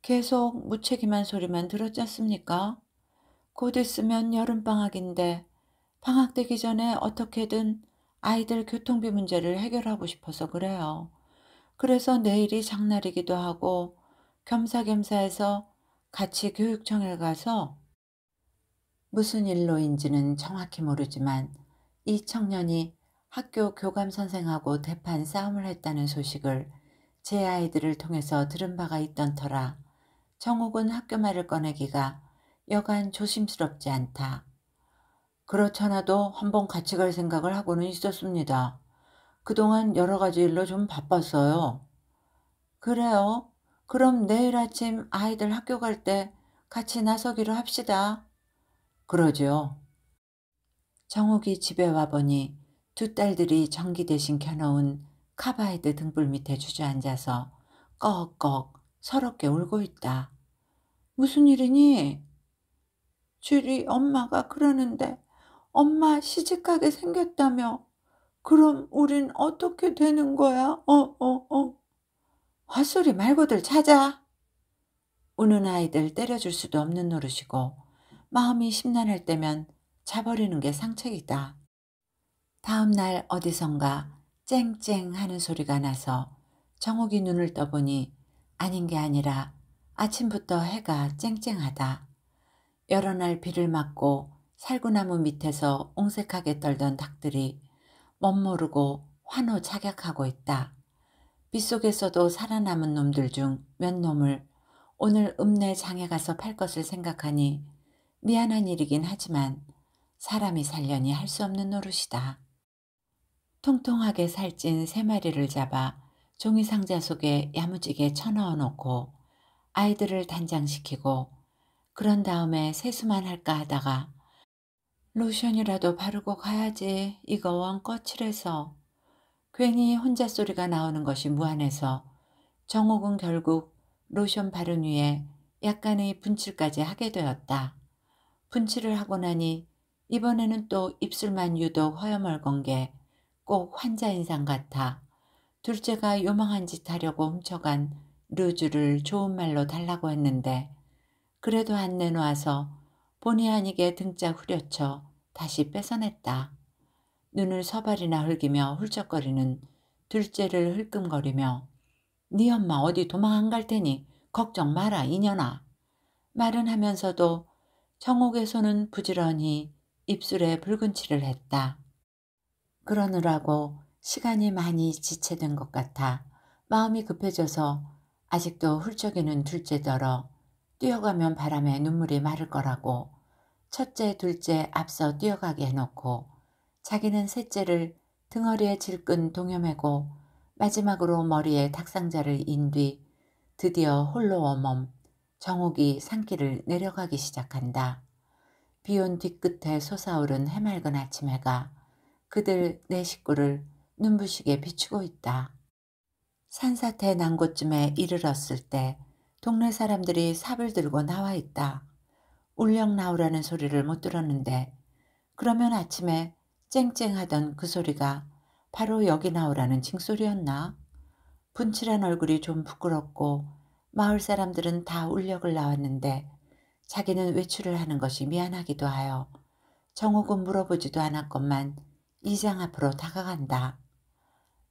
계속 무책임한 소리만 들었지 않습니까? 곧 있으면 여름방학인데 방학되기 전에 어떻게든 아이들 교통비 문제를 해결하고 싶어서 그래요. 그래서 내일이 장날이기도 하고 겸사겸사해서 같이 교육청에 가서 무슨 일로인지는 정확히 모르지만 이 청년이 학교 교감 선생하고 대판 싸움을 했다는 소식을 제 아이들을 통해서 들은 바가 있던 터라 정옥은 학교 말을 꺼내기가 여간 조심스럽지 않다. 그렇잖아도 한번 같이 갈 생각을 하고는 있었습니다. 그동안 여러 가지 일로 좀 바빴어요. 그래요? 그럼 내일 아침 아이들 학교 갈 때 같이 나서기로 합시다. 그러죠. 정욱이 집에 와보니 두 딸들이 전기 대신 켜놓은 카바이드 등불 밑에 주저앉아서 꺽꺽 서럽게 울고 있다. 무슨 일이니? 줄이 엄마가 그러는데 엄마 시집가게 생겼다며 그럼 우린 어떻게 되는 거야? 어, 어, 어. 헛소리 말고들 찾아. 우는 아이들 때려줄 수도 없는 노릇이고 마음이 심란할 때면 자버리는 게 상책이다. 다음 날 어디선가 쨍쨍 하는 소리가 나서 정욱이 눈을 떠보니 아닌 게 아니라 아침부터 해가 쨍쨍하다. 여러 날 비를 맞고 살구나무 밑에서 옹색하게 떨던 닭들이 멋모르고 환호 착약하고 있다. 빗속에서도 살아남은 놈들 중 몇 놈을 오늘 읍내 장에 가서 팔 것을 생각하니 미안한 일이긴 하지만 사람이 살려니 할 수 없는 노릇이다. 통통하게 살찐 세 마리를 잡아 종이 상자 속에 야무지게 쳐넣어 놓고 아이들을 단장시키고 그런 다음에 세수만 할까 하다가 로션이라도 바르고 가야지 이거 원 거칠해서 괜히 혼자 소리가 나오는 것이 무안해서 정옥은 결국 로션 바른 위에 약간의 분칠까지 하게 되었다. 분칠을 하고 나니 이번에는 또 입술만 유독 허여멀건 게꼭 환자 인상 같아. 둘째가 요망한 짓 하려고 훔쳐간 루즈를 좋은 말로 달라고 했는데 그래도 안 내놓아서 본의 아니게 등짝 후려쳐 다시 뺏어냈다. 눈을 서발이나 흘기며 훌쩍거리는 둘째를 흘끔거리며 네 엄마 어디 도망 안 갈 테니 걱정 마라 이년아. 말은 하면서도 정옥의 손은 부지런히 입술에 붉은 칠을 했다. 그러느라고 시간이 많이 지체된 것 같아 마음이 급해져서 아직도 훌쩍이는 둘째더러 뛰어가면 바람에 눈물이 마를 거라고 첫째 둘째 앞서 뛰어가게 해놓고 자기는 셋째를 등허리에 질끈 동여매고 마지막으로 머리에 탁상자를 인 뒤 드디어 홀로어 몸 정옥이 산길을 내려가기 시작한다. 비온 뒤끝에 솟아오른 해맑은 아침 해가 그들 내 식구를 눈부시게 비추고 있다. 산사태 난 곳쯤에 이르렀을 때 동네 사람들이 삽을 들고 나와 있다. 울령 나오라는 소리를 못 들었는데 그러면 아침에 쨍쨍하던 그 소리가 바로 여기 나오라는 징소리였나? 분칠한 얼굴이 좀 부끄럽고 마을 사람들은 다 울력을 나왔는데 자기는 외출을 하는 것이 미안하기도 하여 정옥은 물어보지도 않았건만 이장 앞으로 다가간다.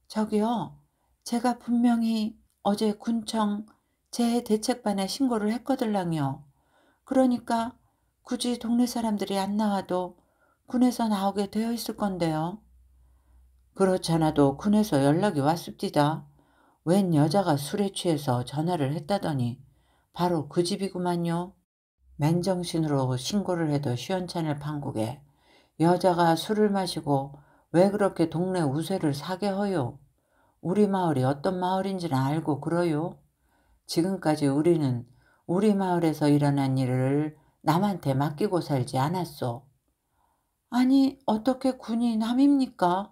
저기요, 제가 분명히 어제 군청 재해대책반에 신고를 했거들랑요. 그러니까 굳이 동네 사람들이 안 나와도 군에서 나오게 되어 있을 건데요. 그렇잖아도 군에서 연락이 왔습디다. 웬 여자가 술에 취해서 전화를 했다더니 바로 그 집이구만요. 맨정신으로 신고를 해도 시원찮을 판국에 여자가 술을 마시고 왜 그렇게 동네 우세를 사게 허요? 우리 마을이 어떤 마을인지는 알고 그러요? 지금까지 우리는 우리 마을에서 일어난 일을 남한테 맡기고 살지 않았소. 아니 어떻게 군이 남입니까?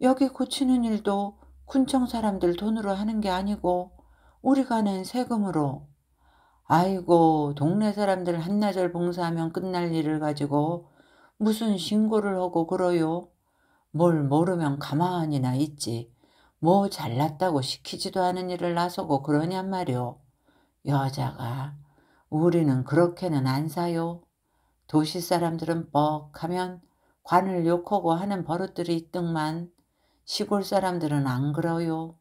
여기 고치는 일도 군청 사람들 돈으로 하는 게 아니고 우리가 낸 세금으로 아이고 동네 사람들 한나절 봉사하면 끝날 일을 가지고 무슨 신고를 하고 그러요? 뭘 모르면 가만히나 있지. 뭐 잘났다고 시키지도 않은 일을 나서고 그러냔 말이오. 여자가 우리는 그렇게는 안 사요. 도시 사람들은 뻑하면 관을 욕하고 하는 버릇들이 있등만 시골 사람들은 안 그러요.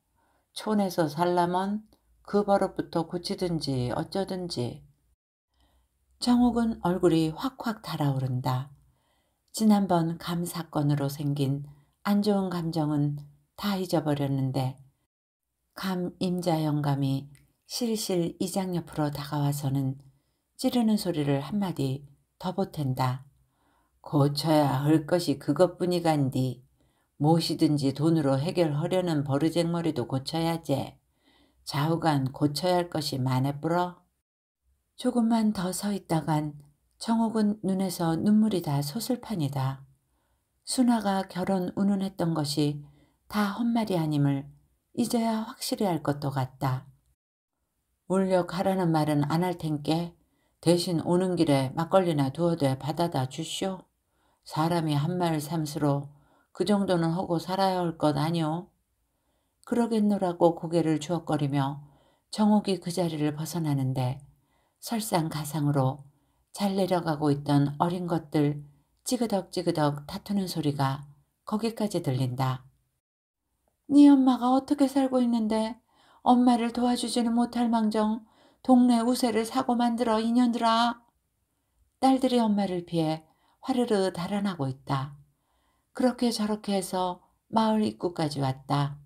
촌에서 살라면 그 버릇부터 고치든지 어쩌든지. 장옥은 얼굴이 확확 달아오른다. 지난번 감 사건으로 생긴 안 좋은 감정은 다 잊어버렸는데 감 임자 영감이 실실 이장 옆으로 다가와서는 찌르는 소리를 한마디 더 보탠다. 고쳐야 할 것이 그것뿐이간디. 무엇이든지 돈으로 해결하려는 버르쟁머리도 고쳐야지. 좌우간 고쳐야 할 것이 많애불어. 조금만 더 서 있다간 정옥은 눈에서 눈물이 다솟을판이다순화가 결혼 운운했던 것이 다 헛말이 아님을 이제야 확실히 알 것도 같다. 울려 가라는 말은 안 할 텐께 대신 오는 길에 막걸리나 두어대 받아다 주쇼. 사람이 한 말 삼수로 그 정도는 하고 살아야 할 것 아니오. 그러겠노라고 고개를 주걱거리며 정옥이 그 자리를 벗어나는데 설상가상으로 잘 내려가고 있던 어린 것들 찌그덕찌그덕 다투는 소리가 거기까지 들린다. 네 엄마가 어떻게 살고 있는데 엄마를 도와주지는 못할 망정 동네 우세를 사고 만들어 이년들아. 딸들이 엄마를 피해 화르르 달아나고 있다. 그렇게 저렇게 해서 마을 입구까지 왔다.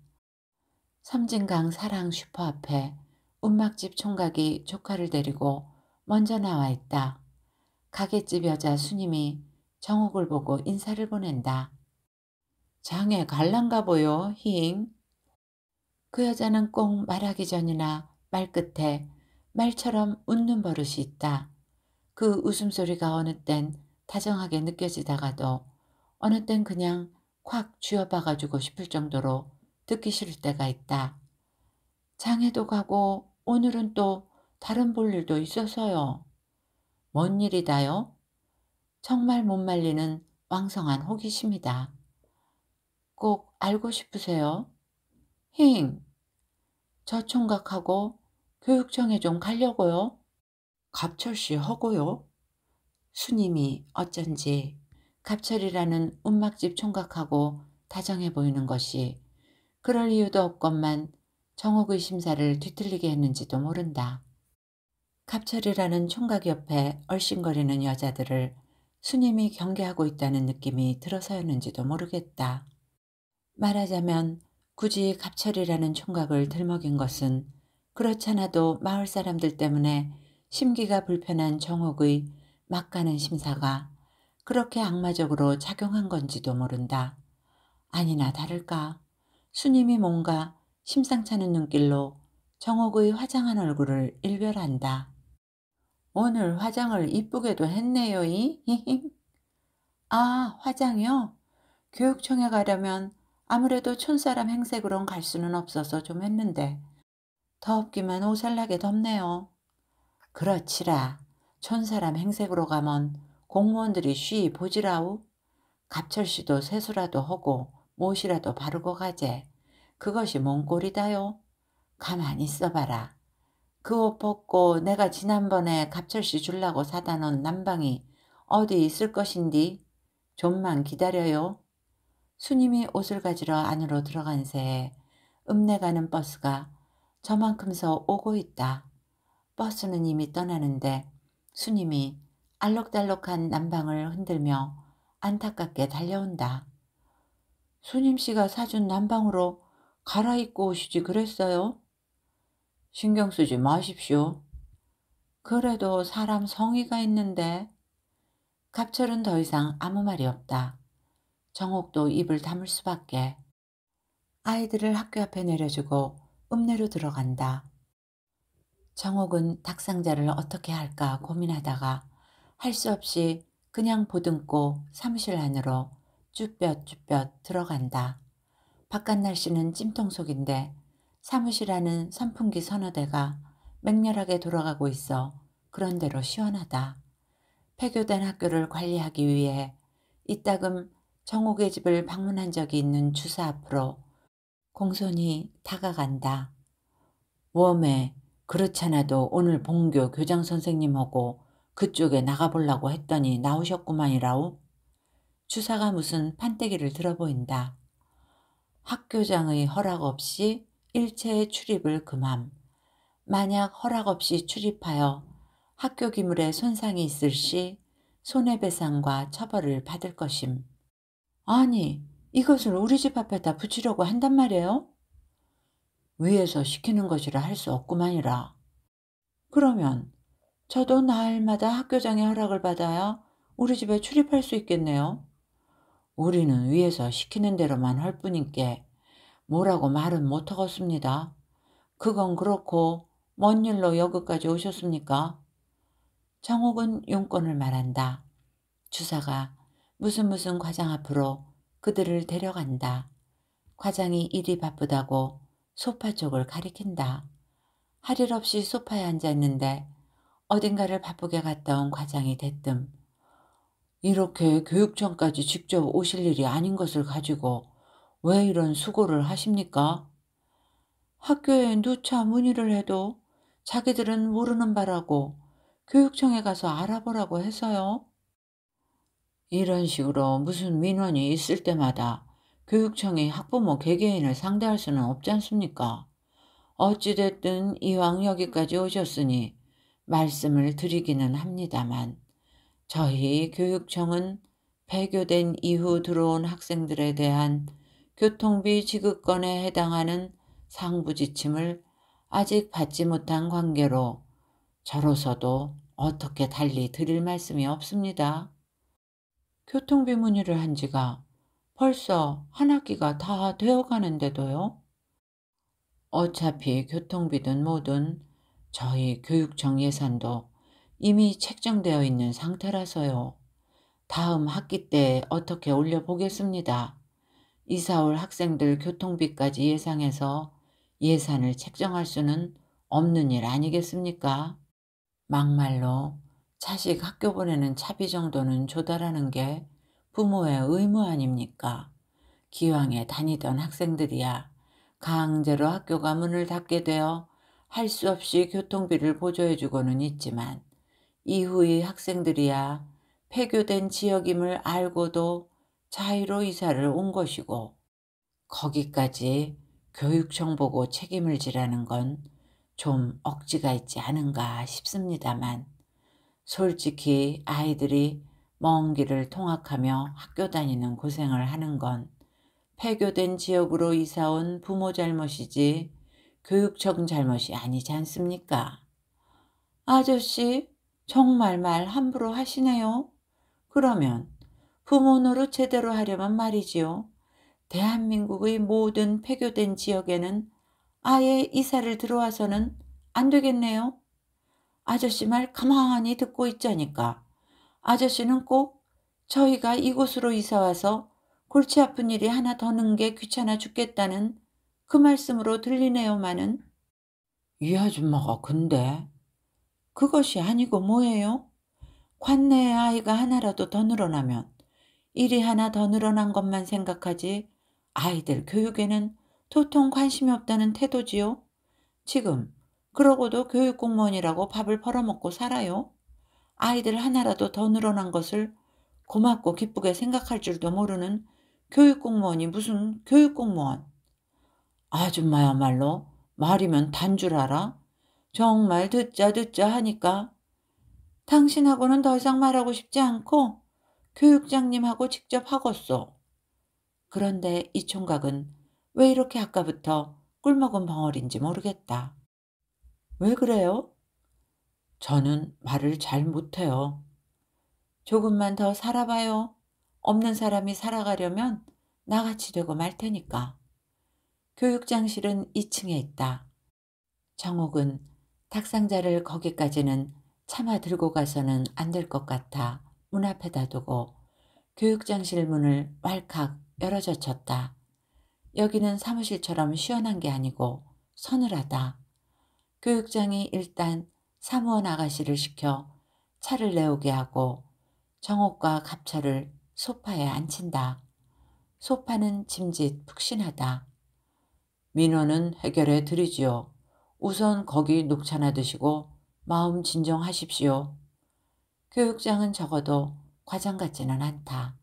섬진강 사랑 슈퍼 앞에 운막집 총각이 조카를 데리고 먼저 나와 있다. 가게집 여자 수님이 정옥을 보고 인사를 보낸다. 장에 갈란가 보여 힝. 그 여자는 꼭 말하기 전이나 말끝에 말처럼 웃는 버릇이 있다. 그 웃음소리가 어느 땐 다정하게 느껴지다가도 어느 땐 그냥 콱 쥐어박아주고 싶을 정도로 듣기 싫을 때가 있다. 장에도 가고 오늘은 또 다른 볼 일도 있어서요. 뭔 일이다요? 정말 못 말리는 왕성한 호기심이다. 꼭 알고 싶으세요? 힝! 저 총각하고 교육청에 좀 가려고요. 갑철씨 허고요. 수님이 어쩐지 갑철이라는 운막집 총각하고 다정해 보이는 것이 그럴 이유도 없건만 정옥의 심사를 뒤틀리게 했는지도 모른다. 갑철이라는 총각 옆에 얼씬거리는 여자들을 스님이 경계하고 있다는 느낌이 들어서였는지도 모르겠다. 말하자면 굳이 갑철이라는 총각을 들먹인 것은 그렇잖아도 마을 사람들 때문에 심기가 불편한 정옥의 막가는 심사가 그렇게 악마적으로 작용한 건지도 모른다. 아니나 다를까 스님이 뭔가 심상찮은 눈길로 정옥의 화장한 얼굴을 일별한다. 오늘 화장을 이쁘게도 했네요. 이 아, 화장이요? 교육청에 가려면 아무래도 촌사람 행색으론 갈 수는 없어서 좀 했는데 덥기만 오살나게 덥네요. 그렇지라. 촌사람 행색으로 가면 공무원들이 쉬 보지라우. 갑철씨도 세수라도 하고 못이라도 바르고 가재. 그것이 뭔 꼴이다요. 가만히 있어봐라. 그옷 벗고 내가 지난번에 갑철씨 줄라고 사다 놓은 난방이 어디 있을 것인디? 좀만 기다려요. 수님이 옷을 가지러 안으로 들어간 새에 읍내 가는 버스가 저만큼서 오고 있다. 버스는 이미 떠나는데 수님이 알록달록한 난방을 흔들며 안타깝게 달려온다. 수님씨가 사준 난방으로 갈아입고 오시지 그랬어요? 신경 쓰지 마십시오. 그래도 사람 성의가 있는데. 갑철은 더 이상 아무 말이 없다. 정옥도 입을 다물 수밖에. 아이들을 학교 앞에 내려주고 읍내로 들어간다. 정옥은 닭상자를 어떻게 할까 고민하다가 할 수 없이 그냥 보듬고 사무실 안으로 쭈뼛쭈뼛 들어간다. 바깥 날씨는 찜통 속인데 사무실 안은 선풍기 서너 대가 맹렬하게 돌아가고 있어 그런대로 시원하다. 폐교된 학교를 관리하기 위해 이따금 정옥의 집을 방문한 적이 있는 주사 앞으로 공손히 다가간다. 웜에 그렇잖아도 오늘 봉교 교장 선생님하고 그쪽에 나가보려고 했더니 나오셨구만이라오. 주사가 무슨 판때기를 들어 보인다. 학교장의 허락 없이 일체의 출입을 금함. 만약 허락 없이 출입하여 학교 기물에 손상이 있을 시 손해배상과 처벌을 받을 것임. 아니, 이것을 우리 집 앞에다 붙이려고 한단 말이에요? 위에서 시키는 것이라 할 수 없구만이라. 그러면 저도 날마다 학교장의 허락을 받아야 우리 집에 출입할 수 있겠네요. 우리는 위에서 시키는 대로만 할 뿐인께 뭐라고 말은 못하겠습니다. 그건 그렇고 뭔 일로 여기까지 오셨습니까? 정옥은 용건을 말한다. 주사가 무슨 무슨 과장 앞으로 그들을 데려간다. 과장이 일이 바쁘다고 소파 쪽을 가리킨다. 할 일 없이 소파에 앉아있는데 어딘가를 바쁘게 갔다 온 과장이 됐뜸 이렇게 교육청까지 직접 오실 일이 아닌 것을 가지고 왜 이런 수고를 하십니까? 학교에 누차 문의를 해도 자기들은 모르는 바라고 교육청에 가서 알아보라고 해서요. 이런 식으로 무슨 민원이 있을 때마다 교육청이 학부모 개개인을 상대할 수는 없지 않습니까? 어찌됐든 이왕 여기까지 오셨으니 말씀을 드리기는 합니다만 저희 교육청은 폐교된 이후 들어온 학생들에 대한 교통비 지급권에 해당하는 상부 지침을 아직 받지 못한 관계로 저로서도 어떻게 달리 드릴 말씀이 없습니다. 교통비 문의를 한 지가 벌써 한 학기가 다 되어가는데도요. 어차피 교통비든 뭐든 저희 교육청 예산도 이미 책정되어 있는 상태라서요. 다음 학기 때 어떻게 올려보겠습니다. 이사올 학생들 교통비까지 예상해서 예산을 책정할 수는 없는 일 아니겠습니까? 막말로 자식 학교 보내는 차비 정도는 조달하는 게 부모의 의무 아닙니까? 기왕에 다니던 학생들이야 강제로 학교가 문을 닫게 되어 할 수 없이 교통비를 보조해주고는 있지만 이후의 학생들이야 폐교된 지역임을 알고도 자이로 이사를 온 것이고 거기까지 교육청 보고 책임을 지라는 건 좀 억지가 있지 않은가 싶습니다만 솔직히 아이들이 먼 길을 통학하며 학교 다니는 고생을 하는 건 폐교된 지역으로 이사 온 부모 잘못이지 교육청 잘못이 아니지 않습니까? 아저씨 정말 말 함부로 하시네요. 그러면 부모노로 제대로 하려면 말이지요. 대한민국의 모든 폐교된 지역에는 아예 이사를 들어와서는 안 되겠네요. 아저씨 말 가만히 듣고 있자니까 아저씨는 꼭 저희가 이곳으로 이사와서 골치 아픈 일이 하나 더는 게 귀찮아 죽겠다는 그 말씀으로 들리네요만은 이 아줌마가 근데 그것이 아니고 뭐예요? 관내에 아이가 하나라도 더 늘어나면 일이 하나 더 늘어난 것만 생각하지 아이들 교육에는 도통 관심이 없다는 태도지요. 지금 그러고도 교육공무원이라고 밥을 벌어먹고 살아요. 아이들 하나라도 더 늘어난 것을 고맙고 기쁘게 생각할 줄도 모르는 교육공무원이 무슨 교육공무원. 아줌마야말로 말이면 단 줄 알아. 정말 듣자 듣자 하니까 당신하고는 더 이상 말하고 싶지 않고 교육장님하고 직접 하겄소. 그런데 이 총각은 왜 이렇게 아까부터 꿀먹은 벙어리인지 모르겠다. 왜 그래요? 저는 말을 잘 못해요. 조금만 더 살아봐요. 없는 사람이 살아가려면 나같이 되고 말 테니까. 교육장실은 2층에 있다. 정옥은 탁상자를 거기까지는 차마 들고 가서는 안 될 것 같아 문 앞에다 두고 교육장실 문을 왈칵 열어젖혔다. 여기는 사무실처럼 시원한 게 아니고 서늘하다. 교육장이 일단 사무원 아가씨를 시켜 차를 내오게 하고 정옥과 갑철을 소파에 앉힌다. 소파는 짐짓 푹신하다. 민원은 해결해 드리지요. 우선 거기 녹차나 드시고 마음 진정하십시오. 교육장은 적어도 과장 같지는 않다.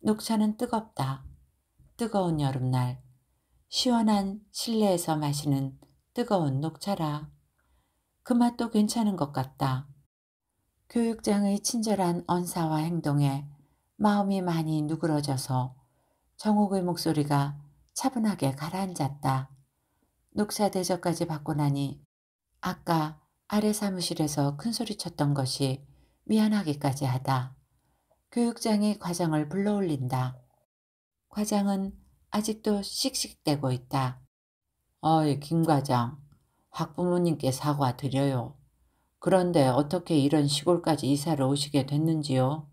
녹차는 뜨겁다. 뜨거운 여름날 시원한 실내에서 마시는 뜨거운 녹차라. 그 맛도 괜찮은 것 같다. 교육장의 친절한 언사와 행동에 마음이 많이 누그러져서 정옥의 목소리가 차분하게 가라앉았다. 녹차 대접까지 받고 나니 아까 아래 사무실에서 큰소리쳤던 것이 미안하기까지 하다. 교육장이 과장을 불러올린다. 과장은 아직도 씩씩대고 있다. 어이 김 과장 학부모님께 사과드려요. 그런데 어떻게 이런 시골까지 이사를 오시게 됐는지요?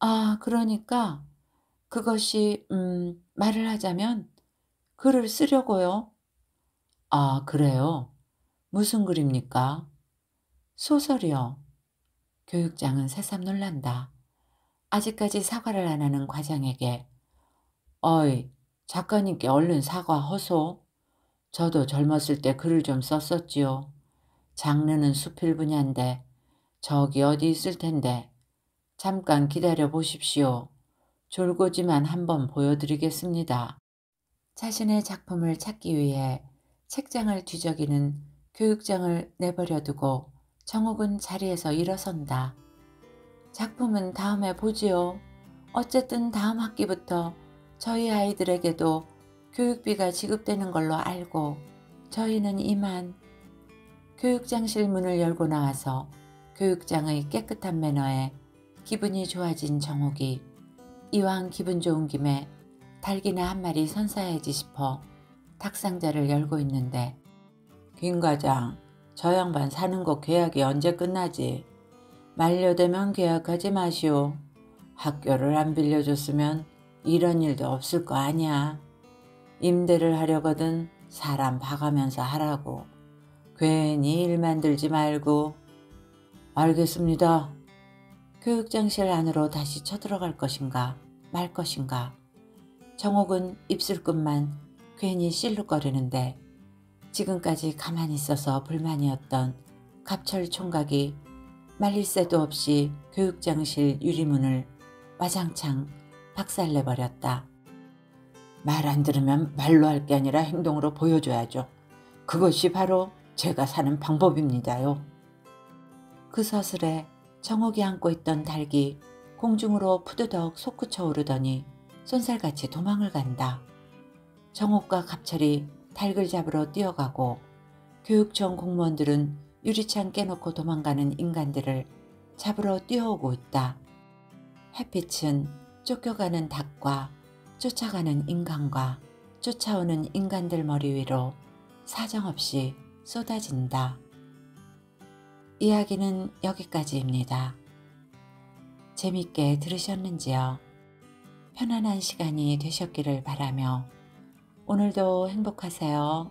아 그러니까 그것이 음 말을 하자면 글을 쓰려고요. 아 그래요? 무슨 글입니까? 소설이요. 교육장은 새삼 놀란다. 아직까지 사과를 안 하는 과장에게 어이 작가님께 얼른 사과 허소. 저도 젊었을 때 글을 좀 썼었지요. 장르는 수필 분야인데 저기 어디 있을 텐데 잠깐 기다려 보십시오. 졸고지만 한번 보여드리겠습니다. 자신의 작품을 찾기 위해 책장을 뒤적이는 교육장을 내버려두고 정욱은 자리에서 일어선다. 작품은 다음에 보지요. 어쨌든 다음 학기부터 저희 아이들에게도 교육비가 지급되는 걸로 알고 저희는 이만 교육장실 문을 열고 나와서 교육장의 깨끗한 매너에 기분이 좋아진 정욱이 이왕 기분 좋은 김에 달기나 한 마리 선사해지 싶어 닭상자를 열고 있는데 김과장 저 양반 사는 곳 계약이 언제 끝나지? 만료되면 계약하지 마시오. 학교를 안 빌려줬으면 이런 일도 없을 거 아니야. 임대를 하려거든 사람 봐가면서 하라고. 괜히 일 만들지 말고. 알겠습니다. 교육장실 안으로 다시 쳐들어갈 것인가 말 것인가. 정옥은 입술끝만 괜히 실룩거리는데 지금까지 가만히 있어서 불만이었던 갑철 총각이 말릴 새도 없이 교육장실 유리문을 와장창 박살내버렸다. 말 안 들으면 말로 할 게 아니라 행동으로 보여줘야죠. 그것이 바로 제가 사는 방법입니다요. 그 서슬에 정옥이 안고 있던 달기 공중으로 푸드덕 솟구쳐 오르더니 쏜살같이 도망을 간다. 정옥과 갑철이 달을 잡으러 뛰어가고 교육청 공무원들은 유리창 깨놓고 도망가는 인간들을 잡으러 뛰어오고 있다. 햇빛은 쫓겨가는 닭과 쫓아가는 인간과 쫓아오는 인간들 머리 위로 사정없이 쏟아진다. 이야기는 여기까지입니다. 재밌게 들으셨는지요? 편안한 시간이 되셨기를 바라며 오늘도 행복하세요.